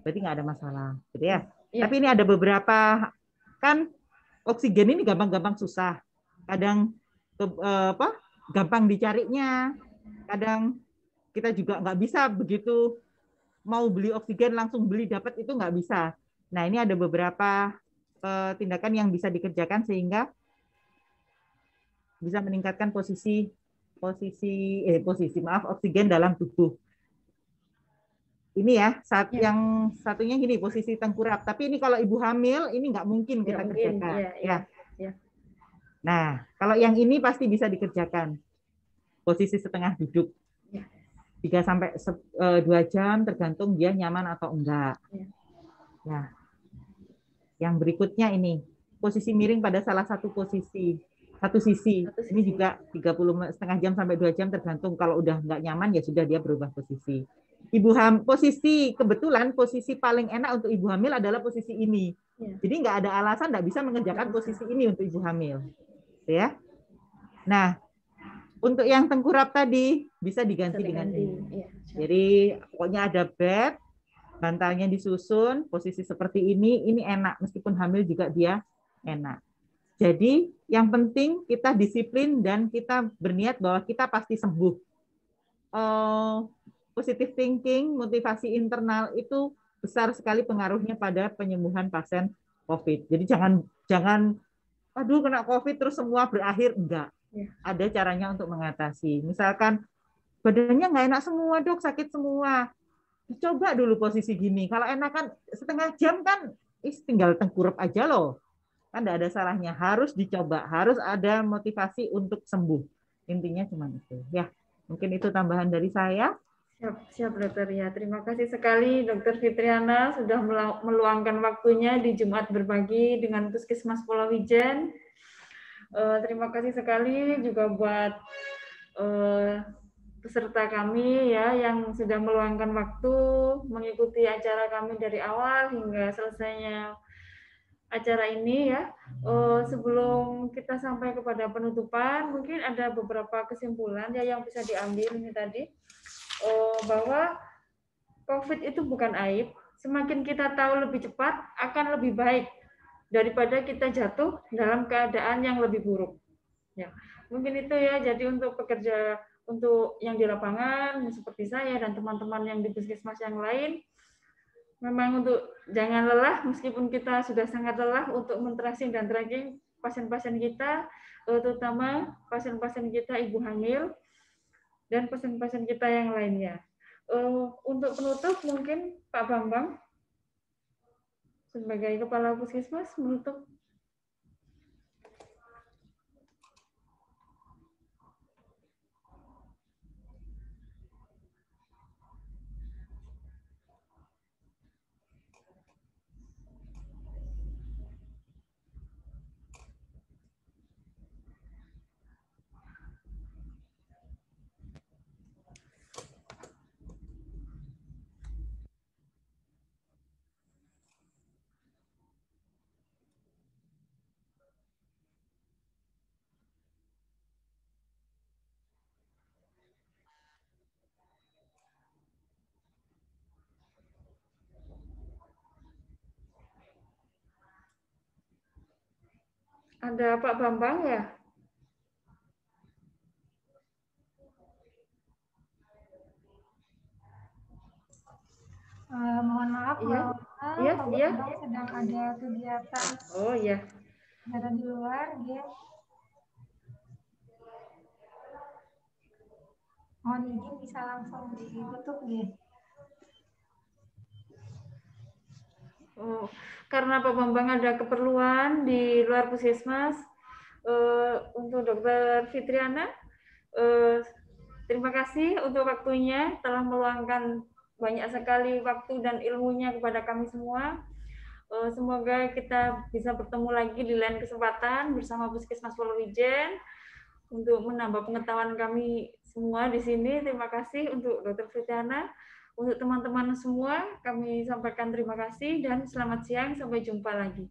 berarti nggak ada masalah. Gitu ya. ya. Tapi ini ada beberapa, kan oksigen ini gampang-gampang susah. Kadang eh, apa gampang dicarinya, kadang kita juga nggak bisa begitu mau beli oksigen langsung beli dapat itu nggak bisa. Nah ini ada beberapa eh, tindakan yang bisa dikerjakan sehingga bisa meningkatkan posisi posisi eh posisi maaf oksigen dalam tubuh. Ini ya saat ya. yang satunya gini posisi tengkurap. Tapi ini kalau ibu hamil ini nggak mungkin ya, kita mungkin. kerjakan. Iya, iya, ya, ya. Ya. Nah kalau yang ini pasti bisa dikerjakan posisi setengah duduk. 3 sampai e, dua jam tergantung dia nyaman atau enggak. Iya. Ya. Yang berikutnya ini posisi miring pada salah satu posisi satu sisi. Ini juga 30 setengah jam sampai dua jam tergantung kalau udah enggak nyaman ya sudah dia berubah posisi. Ibu ham posisi kebetulan posisi paling enak untuk ibu hamil adalah posisi ini. Iya. Jadi nggak ada alasan nggak bisa mengerjakan iya. posisi ini untuk ibu hamil, ya. Nah untuk yang tengkurap tadi bisa diganti bisa dengan ini. Ya, Jadi pokoknya ada bed, bantalnya disusun, posisi seperti ini, ini enak meskipun hamil juga dia enak. Jadi yang penting kita disiplin dan kita berniat bahwa kita pasti sembuh. Uh, positive thinking, motivasi internal itu besar sekali pengaruhnya pada penyembuhan pasien COVID. Jadi jangan jangan aduh kena COVID terus semua berakhir enggak. Iya. ada caranya untuk mengatasi. Misalkan badannya nggak enak semua dok, sakit semua. Coba dulu posisi gini. Kalau enak kan setengah jam kan, is tinggal tengkurap aja loh. Kan nggak ada salahnya. Harus dicoba, harus ada motivasi untuk sembuh. Intinya cuma itu. Ya, mungkin itu tambahan dari saya. Siap, siap dokter ya. Terima kasih sekali dokter Fitriana sudah meluangkan waktunya di Jumat berbagi dengan Puskesmas Pulau Wijen. Uh, terima kasih sekali juga buat uh, peserta kami ya yang sudah meluangkan waktu mengikuti acara kami dari awal hingga selesainya acara ini ya. Uh, sebelum kita sampai kepada penutupan, mungkin ada beberapa kesimpulan ya yang bisa diambil ini tadi uh, bahwa COVID itu bukan aib. Semakin kita tahu lebih cepat, akan lebih baik daripada kita jatuh dalam keadaan yang lebih buruk. Ya, mungkin itu ya. Jadi untuk pekerja untuk yang di lapangan seperti saya dan teman-teman yang di puskesmas yang lain, memang untuk jangan lelah meskipun kita sudah sangat lelah untuk mentracing dan tracking pasien-pasien kita, terutama pasien-pasien kita ibu hamil dan pasien-pasien kita yang lainnya. Eh, untuk penutup mungkin Pak Bambang sebagai kepala puskesmas untuk Ada Pak Bambang ya? Uh, mohon maaf, iya, iya, Pak iya. sedang ada kegiatan. Oh iya. Ada di luar, dia. Mohon izin bisa langsung ditutup, dia. Oh, karena Pak Bambang ada keperluan di luar puskesmas uh, untuk Dokter Fitriana. Uh, terima kasih untuk waktunya telah meluangkan banyak sekali waktu dan ilmunya kepada kami semua. Uh, semoga kita bisa bertemu lagi di lain kesempatan bersama Puskesmas Polowijen untuk menambah pengetahuan kami semua di sini. Terima kasih untuk Dokter Fitriana. Untuk teman-teman semua, kami sampaikan terima kasih dan selamat siang. Sampai jumpa lagi.